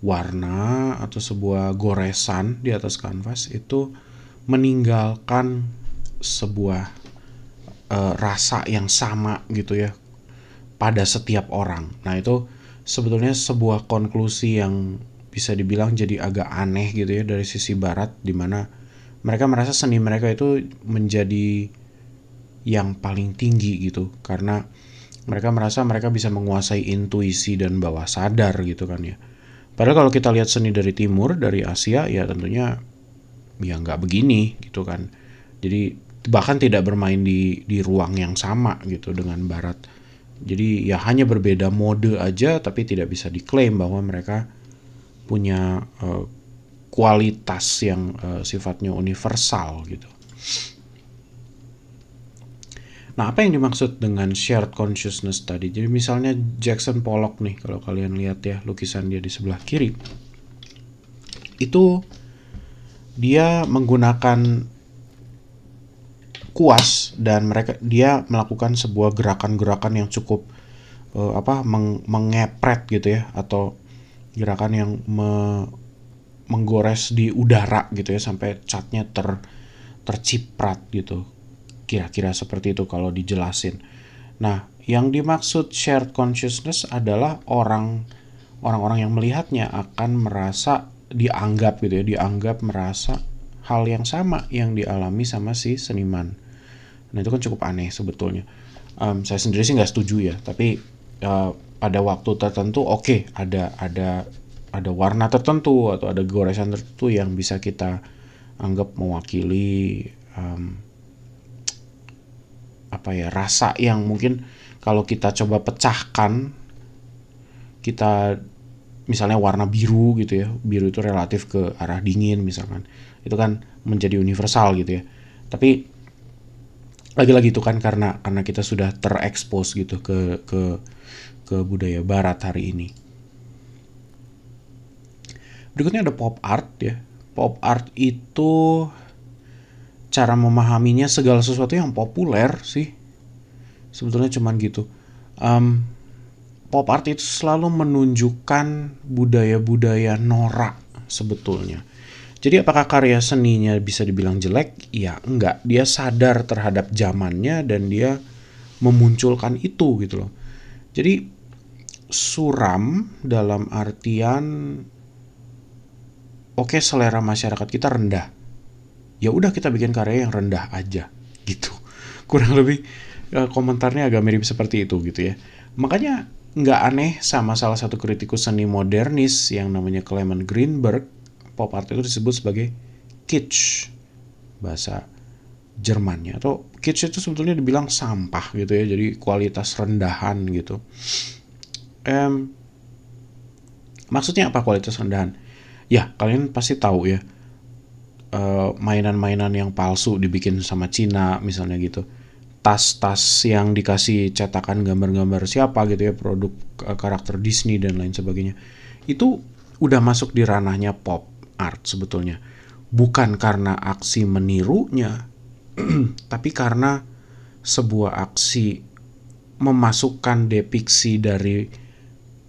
warna atau sebuah goresan di atas kanvas itu meninggalkan sebuah uh, rasa yang sama gitu ya pada setiap orang. Nah itu sebetulnya sebuah konklusi yang bisa dibilang jadi agak aneh gitu ya dari sisi Barat dimana mereka merasa seni mereka itu menjadi yang paling tinggi gitu karena mereka merasa mereka bisa menguasai intuisi dan bawah sadar gitu kan ya. Padahal kalau kita lihat seni dari timur dari Asia ya tentunya ya nggak begini gitu kan. Jadi bahkan tidak bermain di di ruang yang sama gitu dengan barat. Jadi ya hanya berbeda mode aja tapi tidak bisa diklaim bahwa mereka punya uh, kualitas yang uh, sifatnya universal gitu. Nah, apa yang dimaksud dengan shared consciousness tadi? Jadi misalnya Jackson Pollock nih, kalau kalian lihat ya lukisan dia di sebelah kiri. Itu dia menggunakan kuas dan mereka dia melakukan sebuah gerakan-gerakan yang cukup uh, apa meng, mengepret gitu ya atau gerakan yang me, menggores di udara gitu ya sampai catnya ter terciprat gitu kira-kira seperti itu kalau dijelasin. Nah, yang dimaksud shared consciousness adalah orang orang-orang yang melihatnya akan merasa dianggap gitu ya, dianggap merasa hal yang sama yang dialami sama si seniman. Nah itu kan cukup aneh sebetulnya. Um, saya sendiri sih nggak setuju ya, tapi uh, pada waktu tertentu oke okay, ada ada ada warna tertentu atau ada goresan tertentu yang bisa kita anggap mewakili um, apa ya rasa yang mungkin kalau kita coba pecahkan kita misalnya warna biru gitu ya biru itu relatif ke arah dingin misalkan itu kan menjadi universal gitu ya tapi lagi-lagi itu kan karena karena kita sudah terekspos gitu ke ke ke budaya barat hari ini. Berikutnya ada pop art ya. Pop art itu cara memahaminya segala sesuatu yang populer sih. Sebetulnya cuman gitu. Um, pop art itu selalu menunjukkan budaya-budaya norak sebetulnya. Jadi apakah karya seninya bisa dibilang jelek? Ya enggak, dia sadar terhadap zamannya dan dia memunculkan itu gitu loh. Jadi suram dalam artian oke okay, selera masyarakat kita rendah. Ya udah kita bikin karya yang rendah aja gitu. Kurang lebih eh, komentarnya agak mirip seperti itu gitu ya. Makanya nggak aneh sama salah satu kritikus seni modernis yang namanya Clement Greenberg pop art itu disebut sebagai kitsch bahasa Jermannya atau kitsch itu sebetulnya dibilang sampah gitu ya jadi kualitas rendahan gitu um, maksudnya apa kualitas rendahan ya kalian pasti tahu ya eh, mainan-mainan uh, yang palsu dibikin sama Cina misalnya gitu tas-tas yang dikasih cetakan gambar-gambar siapa gitu ya produk uh, karakter Disney dan lain sebagainya itu udah masuk di ranahnya pop art sebetulnya. Bukan karena aksi menirunya, tapi karena sebuah aksi memasukkan depiksi dari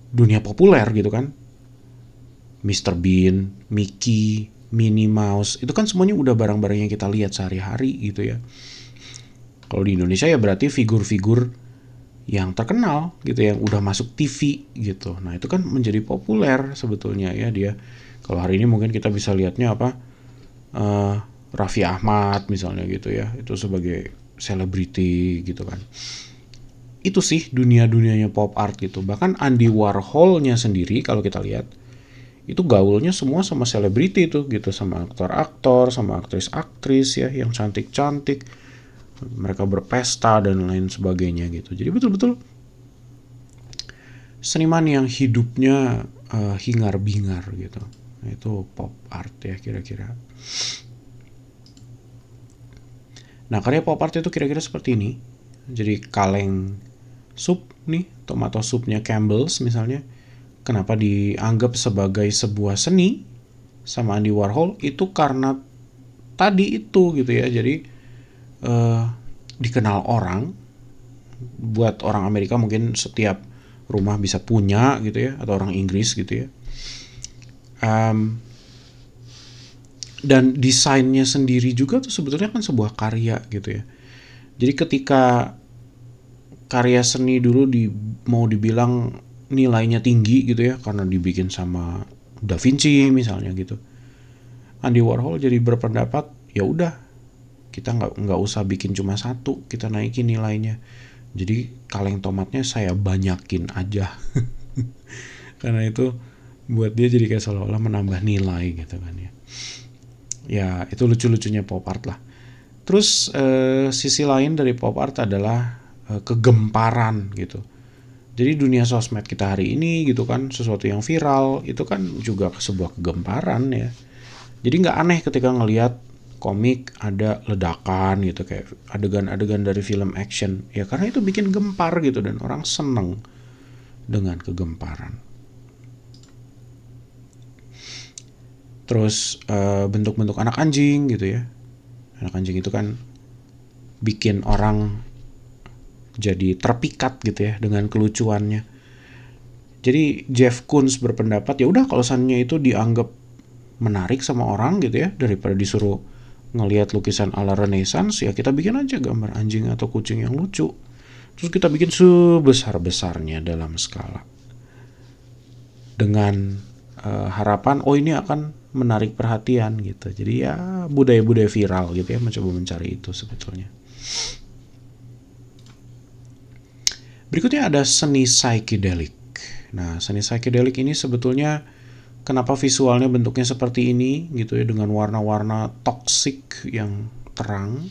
dunia populer gitu kan. Mr. Bean, Mickey, Minnie Mouse, itu kan semuanya udah barang-barang yang kita lihat sehari-hari gitu ya. Kalau di Indonesia ya berarti figur-figur yang terkenal gitu yang udah masuk TV gitu. Nah, itu kan menjadi populer sebetulnya ya dia kalau hari ini mungkin kita bisa lihatnya apa uh, Raffi Ahmad misalnya gitu ya, itu sebagai selebriti gitu kan. Itu sih dunia-dunianya pop art gitu. Bahkan Andy Warholnya sendiri kalau kita lihat itu gaulnya semua sama selebriti itu gitu sama aktor-aktor sama aktris-aktris ya yang cantik-cantik mereka berpesta dan lain sebagainya gitu jadi betul-betul seniman yang hidupnya uh, hingar-bingar gitu itu pop art ya kira-kira nah karya pop art itu kira-kira seperti ini jadi kaleng sup nih tomato supnya Campbell's misalnya kenapa dianggap sebagai sebuah seni sama Andy Warhol itu karena tadi itu gitu ya jadi eh, dikenal orang buat orang Amerika mungkin setiap rumah bisa punya gitu ya atau orang Inggris gitu ya um, dan desainnya sendiri juga tuh sebetulnya kan sebuah karya gitu ya jadi ketika karya seni dulu di mau dibilang nilainya tinggi gitu ya karena dibikin sama Da Vinci misalnya gitu Andy Warhol jadi berpendapat ya udah kita nggak nggak usah bikin cuma satu kita naikin nilainya jadi kaleng tomatnya saya banyakin aja karena itu buat dia jadi kayak seolah-olah menambah nilai gitu kan ya ya itu lucu-lucunya pop art lah terus eh, sisi lain dari pop art adalah eh, kegemparan gitu jadi dunia sosmed kita hari ini gitu kan sesuatu yang viral itu kan juga sebuah kegemparan ya jadi nggak aneh ketika ngelihat komik ada ledakan gitu kayak adegan-adegan dari film action ya karena itu bikin gempar gitu dan orang seneng dengan kegemparan terus eh, bentuk-bentuk anak anjing gitu ya anak anjing itu kan bikin orang jadi terpikat gitu ya dengan kelucuannya jadi Jeff Koons berpendapat ya udah kalau sannya itu dianggap menarik sama orang gitu ya daripada disuruh ngelihat lukisan ala Renaissance ya kita bikin aja gambar anjing atau kucing yang lucu terus kita bikin sebesar besarnya dalam skala dengan uh, harapan oh ini akan menarik perhatian gitu. Jadi ya budaya-budaya viral gitu ya mencoba mencari itu sebetulnya. Berikutnya ada seni psychedelic. Nah, seni psychedelic ini sebetulnya kenapa visualnya bentuknya seperti ini gitu ya dengan warna-warna toksik yang terang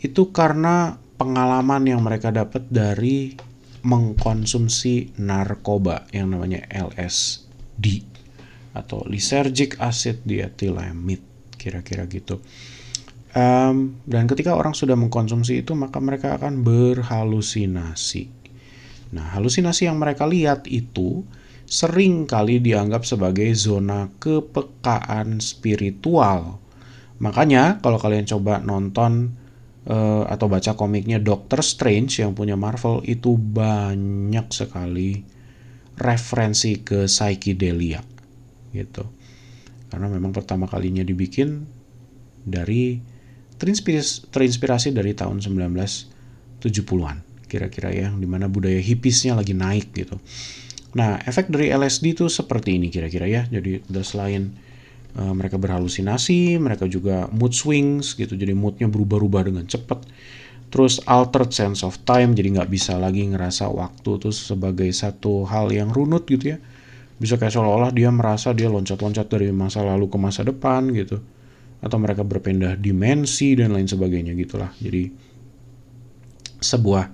itu karena pengalaman yang mereka dapat dari mengkonsumsi narkoba yang namanya LSD atau lysergic acid diethylamide kira-kira gitu. Um, dan ketika orang sudah mengkonsumsi itu maka mereka akan berhalusinasi. Nah, halusinasi yang mereka lihat itu sering kali dianggap sebagai zona kepekaan spiritual. Makanya kalau kalian coba nonton uh, atau baca komiknya Doctor Strange yang punya Marvel itu banyak sekali referensi ke psychedelia gitu karena memang pertama kalinya dibikin dari terinspirasi, terinspirasi dari tahun 1970-an kira-kira ya dimana budaya hippiesnya lagi naik gitu nah efek dari LSD itu seperti ini kira-kira ya jadi udah selain uh, mereka berhalusinasi mereka juga mood swings gitu jadi moodnya berubah-ubah dengan cepat terus altered sense of time jadi nggak bisa lagi ngerasa waktu itu sebagai satu hal yang runut gitu ya bisa kayak seolah-olah dia merasa dia loncat-loncat dari masa lalu ke masa depan gitu atau mereka berpindah dimensi dan lain sebagainya gitulah jadi sebuah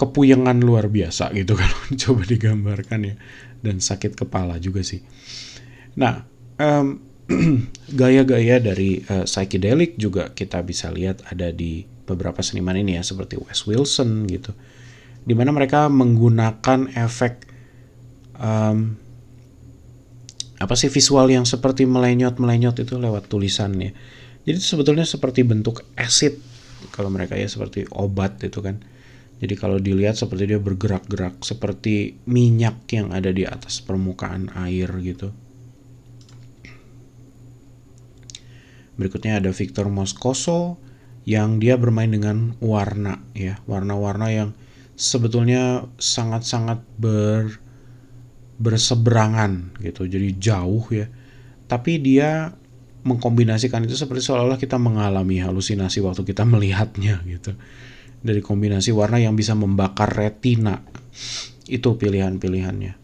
kepuyangan luar biasa gitu kalau coba digambarkan ya dan sakit kepala juga sih nah um, gaya-gaya dari uh, psychedelic juga kita bisa lihat ada di beberapa seniman ini ya seperti Wes Wilson gitu dimana mereka menggunakan efek um, apa sih visual yang seperti melenyot-melenyot itu lewat tulisannya. Jadi sebetulnya seperti bentuk acid kalau mereka ya seperti obat itu kan. Jadi kalau dilihat seperti dia bergerak-gerak seperti minyak yang ada di atas permukaan air gitu. Berikutnya ada Victor Moscoso yang dia bermain dengan warna ya, warna-warna yang sebetulnya sangat-sangat ber berseberangan gitu jadi jauh ya tapi dia mengkombinasikan itu seperti seolah-olah kita mengalami halusinasi waktu kita melihatnya gitu dari kombinasi warna yang bisa membakar retina itu pilihan-pilihannya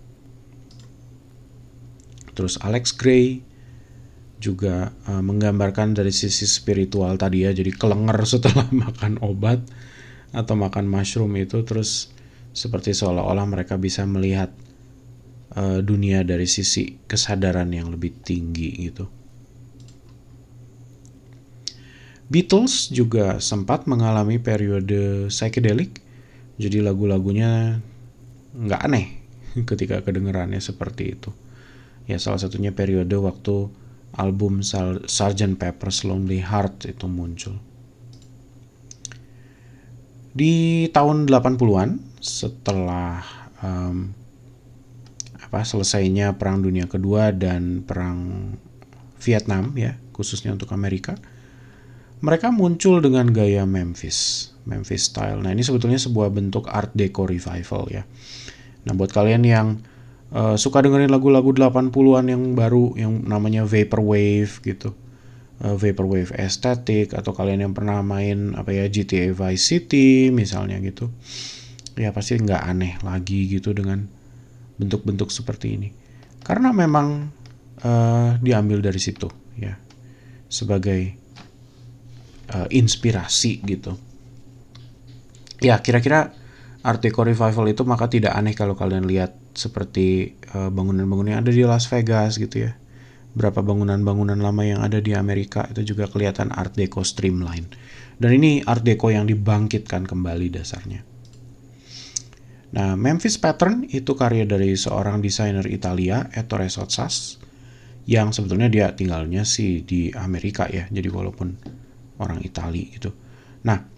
terus Alex Gray juga uh, menggambarkan dari sisi spiritual tadi ya jadi kelenger setelah makan obat atau makan mushroom itu terus seperti seolah-olah mereka bisa melihat Eh, dunia dari sisi kesadaran yang lebih tinggi gitu. Beatles juga sempat mengalami periode psychedelic, jadi lagu-lagunya nggak aneh ketika kedengerannya seperti itu. Ya salah satunya periode waktu album Sgt. Pepper's Lonely Heart itu muncul. Di tahun 80-an, setelah um, apa selesainya Perang Dunia Kedua dan Perang Vietnam ya khususnya untuk Amerika mereka muncul dengan gaya Memphis Memphis style nah ini sebetulnya sebuah bentuk Art Deco revival ya nah buat kalian yang uh, suka dengerin lagu-lagu 80-an yang baru yang namanya vaporwave gitu uh, vaporwave estetik atau kalian yang pernah main apa ya GTA Vice City misalnya gitu ya pasti nggak aneh lagi gitu dengan bentuk-bentuk seperti ini karena memang uh, diambil dari situ ya sebagai uh, inspirasi gitu ya kira-kira art deco Revival itu maka tidak aneh kalau kalian lihat seperti uh, bangunan-bangunan yang ada di Las Vegas gitu ya berapa bangunan-bangunan lama yang ada di Amerika itu juga kelihatan Art Deco Streamline dan ini Art Deco yang dibangkitkan kembali dasarnya Nah, Memphis Pattern itu karya dari seorang desainer Italia, Ettore Sotsas, yang sebetulnya dia tinggalnya sih di Amerika ya, jadi walaupun orang Itali gitu. Nah,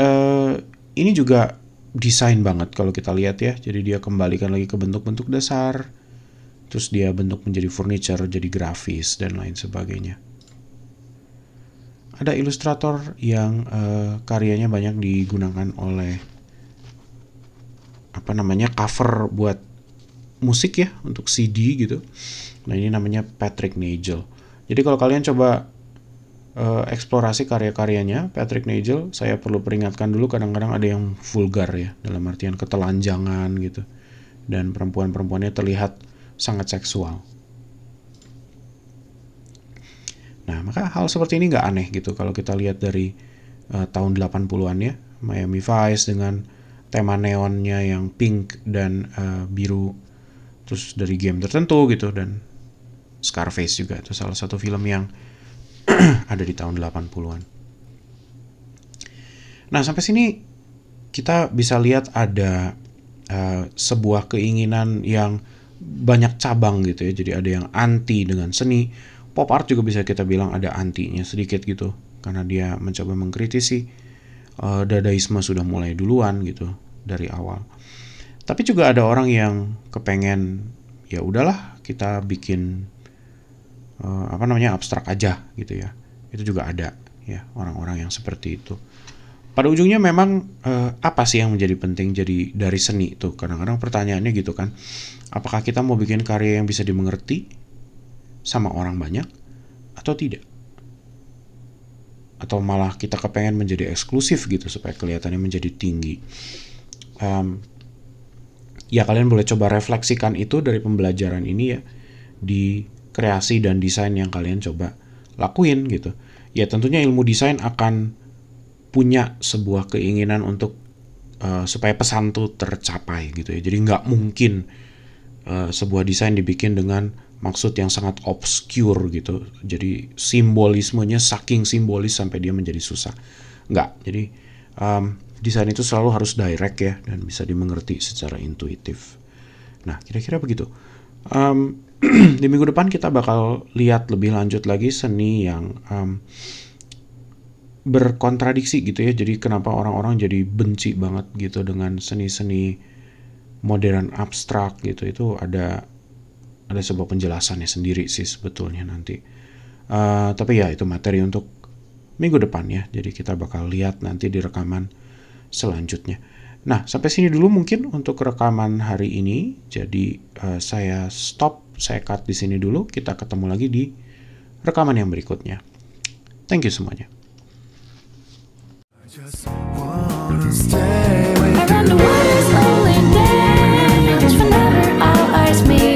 eh, ini juga desain banget kalau kita lihat ya, jadi dia kembalikan lagi ke bentuk-bentuk dasar, terus dia bentuk menjadi furniture, jadi grafis, dan lain sebagainya. Ada ilustrator yang eh, karyanya banyak digunakan oleh apa namanya cover buat musik ya untuk CD gitu. Nah ini namanya Patrick Nagel. Jadi kalau kalian coba uh, eksplorasi karya-karyanya Patrick Nagel, saya perlu peringatkan dulu kadang-kadang ada yang vulgar ya dalam artian ketelanjangan gitu dan perempuan-perempuannya terlihat sangat seksual. Nah, maka hal seperti ini nggak aneh gitu kalau kita lihat dari uh, tahun 80-an ya, Miami Vice dengan tema neonnya yang pink dan uh, biru terus dari game tertentu gitu dan Scarface juga itu salah satu film yang ada di tahun 80-an. Nah, sampai sini kita bisa lihat ada uh, sebuah keinginan yang banyak cabang gitu ya. Jadi ada yang anti dengan seni, pop art juga bisa kita bilang ada antinya sedikit gitu karena dia mencoba mengkritisi uh, dadaisme sudah mulai duluan gitu dari awal. Tapi juga ada orang yang kepengen ya udahlah kita bikin uh, apa namanya abstrak aja gitu ya. Itu juga ada ya orang-orang yang seperti itu. Pada ujungnya memang uh, apa sih yang menjadi penting jadi dari seni itu? kadang-kadang pertanyaannya gitu kan. Apakah kita mau bikin karya yang bisa dimengerti sama orang banyak atau tidak? atau malah kita kepengen menjadi eksklusif gitu supaya kelihatannya menjadi tinggi. Um, ya kalian boleh coba refleksikan itu dari pembelajaran ini ya di kreasi dan desain yang kalian coba lakuin gitu. Ya tentunya ilmu desain akan punya sebuah keinginan untuk uh, supaya pesan tuh tercapai gitu ya. Jadi nggak mungkin uh, sebuah desain dibikin dengan maksud yang sangat obscure gitu. Jadi simbolismenya saking simbolis sampai dia menjadi susah. Enggak. Jadi um, desain itu selalu harus direct ya dan bisa dimengerti secara intuitif. Nah, kira-kira begitu. Um, di minggu depan kita bakal lihat lebih lanjut lagi seni yang um, berkontradiksi gitu ya. Jadi kenapa orang-orang jadi benci banget gitu dengan seni-seni modern abstrak gitu. Itu ada ada sebuah penjelasannya sendiri sih sebetulnya nanti. Uh, tapi ya itu materi untuk minggu depan ya. Jadi kita bakal lihat nanti di rekaman selanjutnya. Nah sampai sini dulu mungkin untuk rekaman hari ini. Jadi uh, saya stop, saya cut di sini dulu. Kita ketemu lagi di rekaman yang berikutnya. Thank you semuanya. me.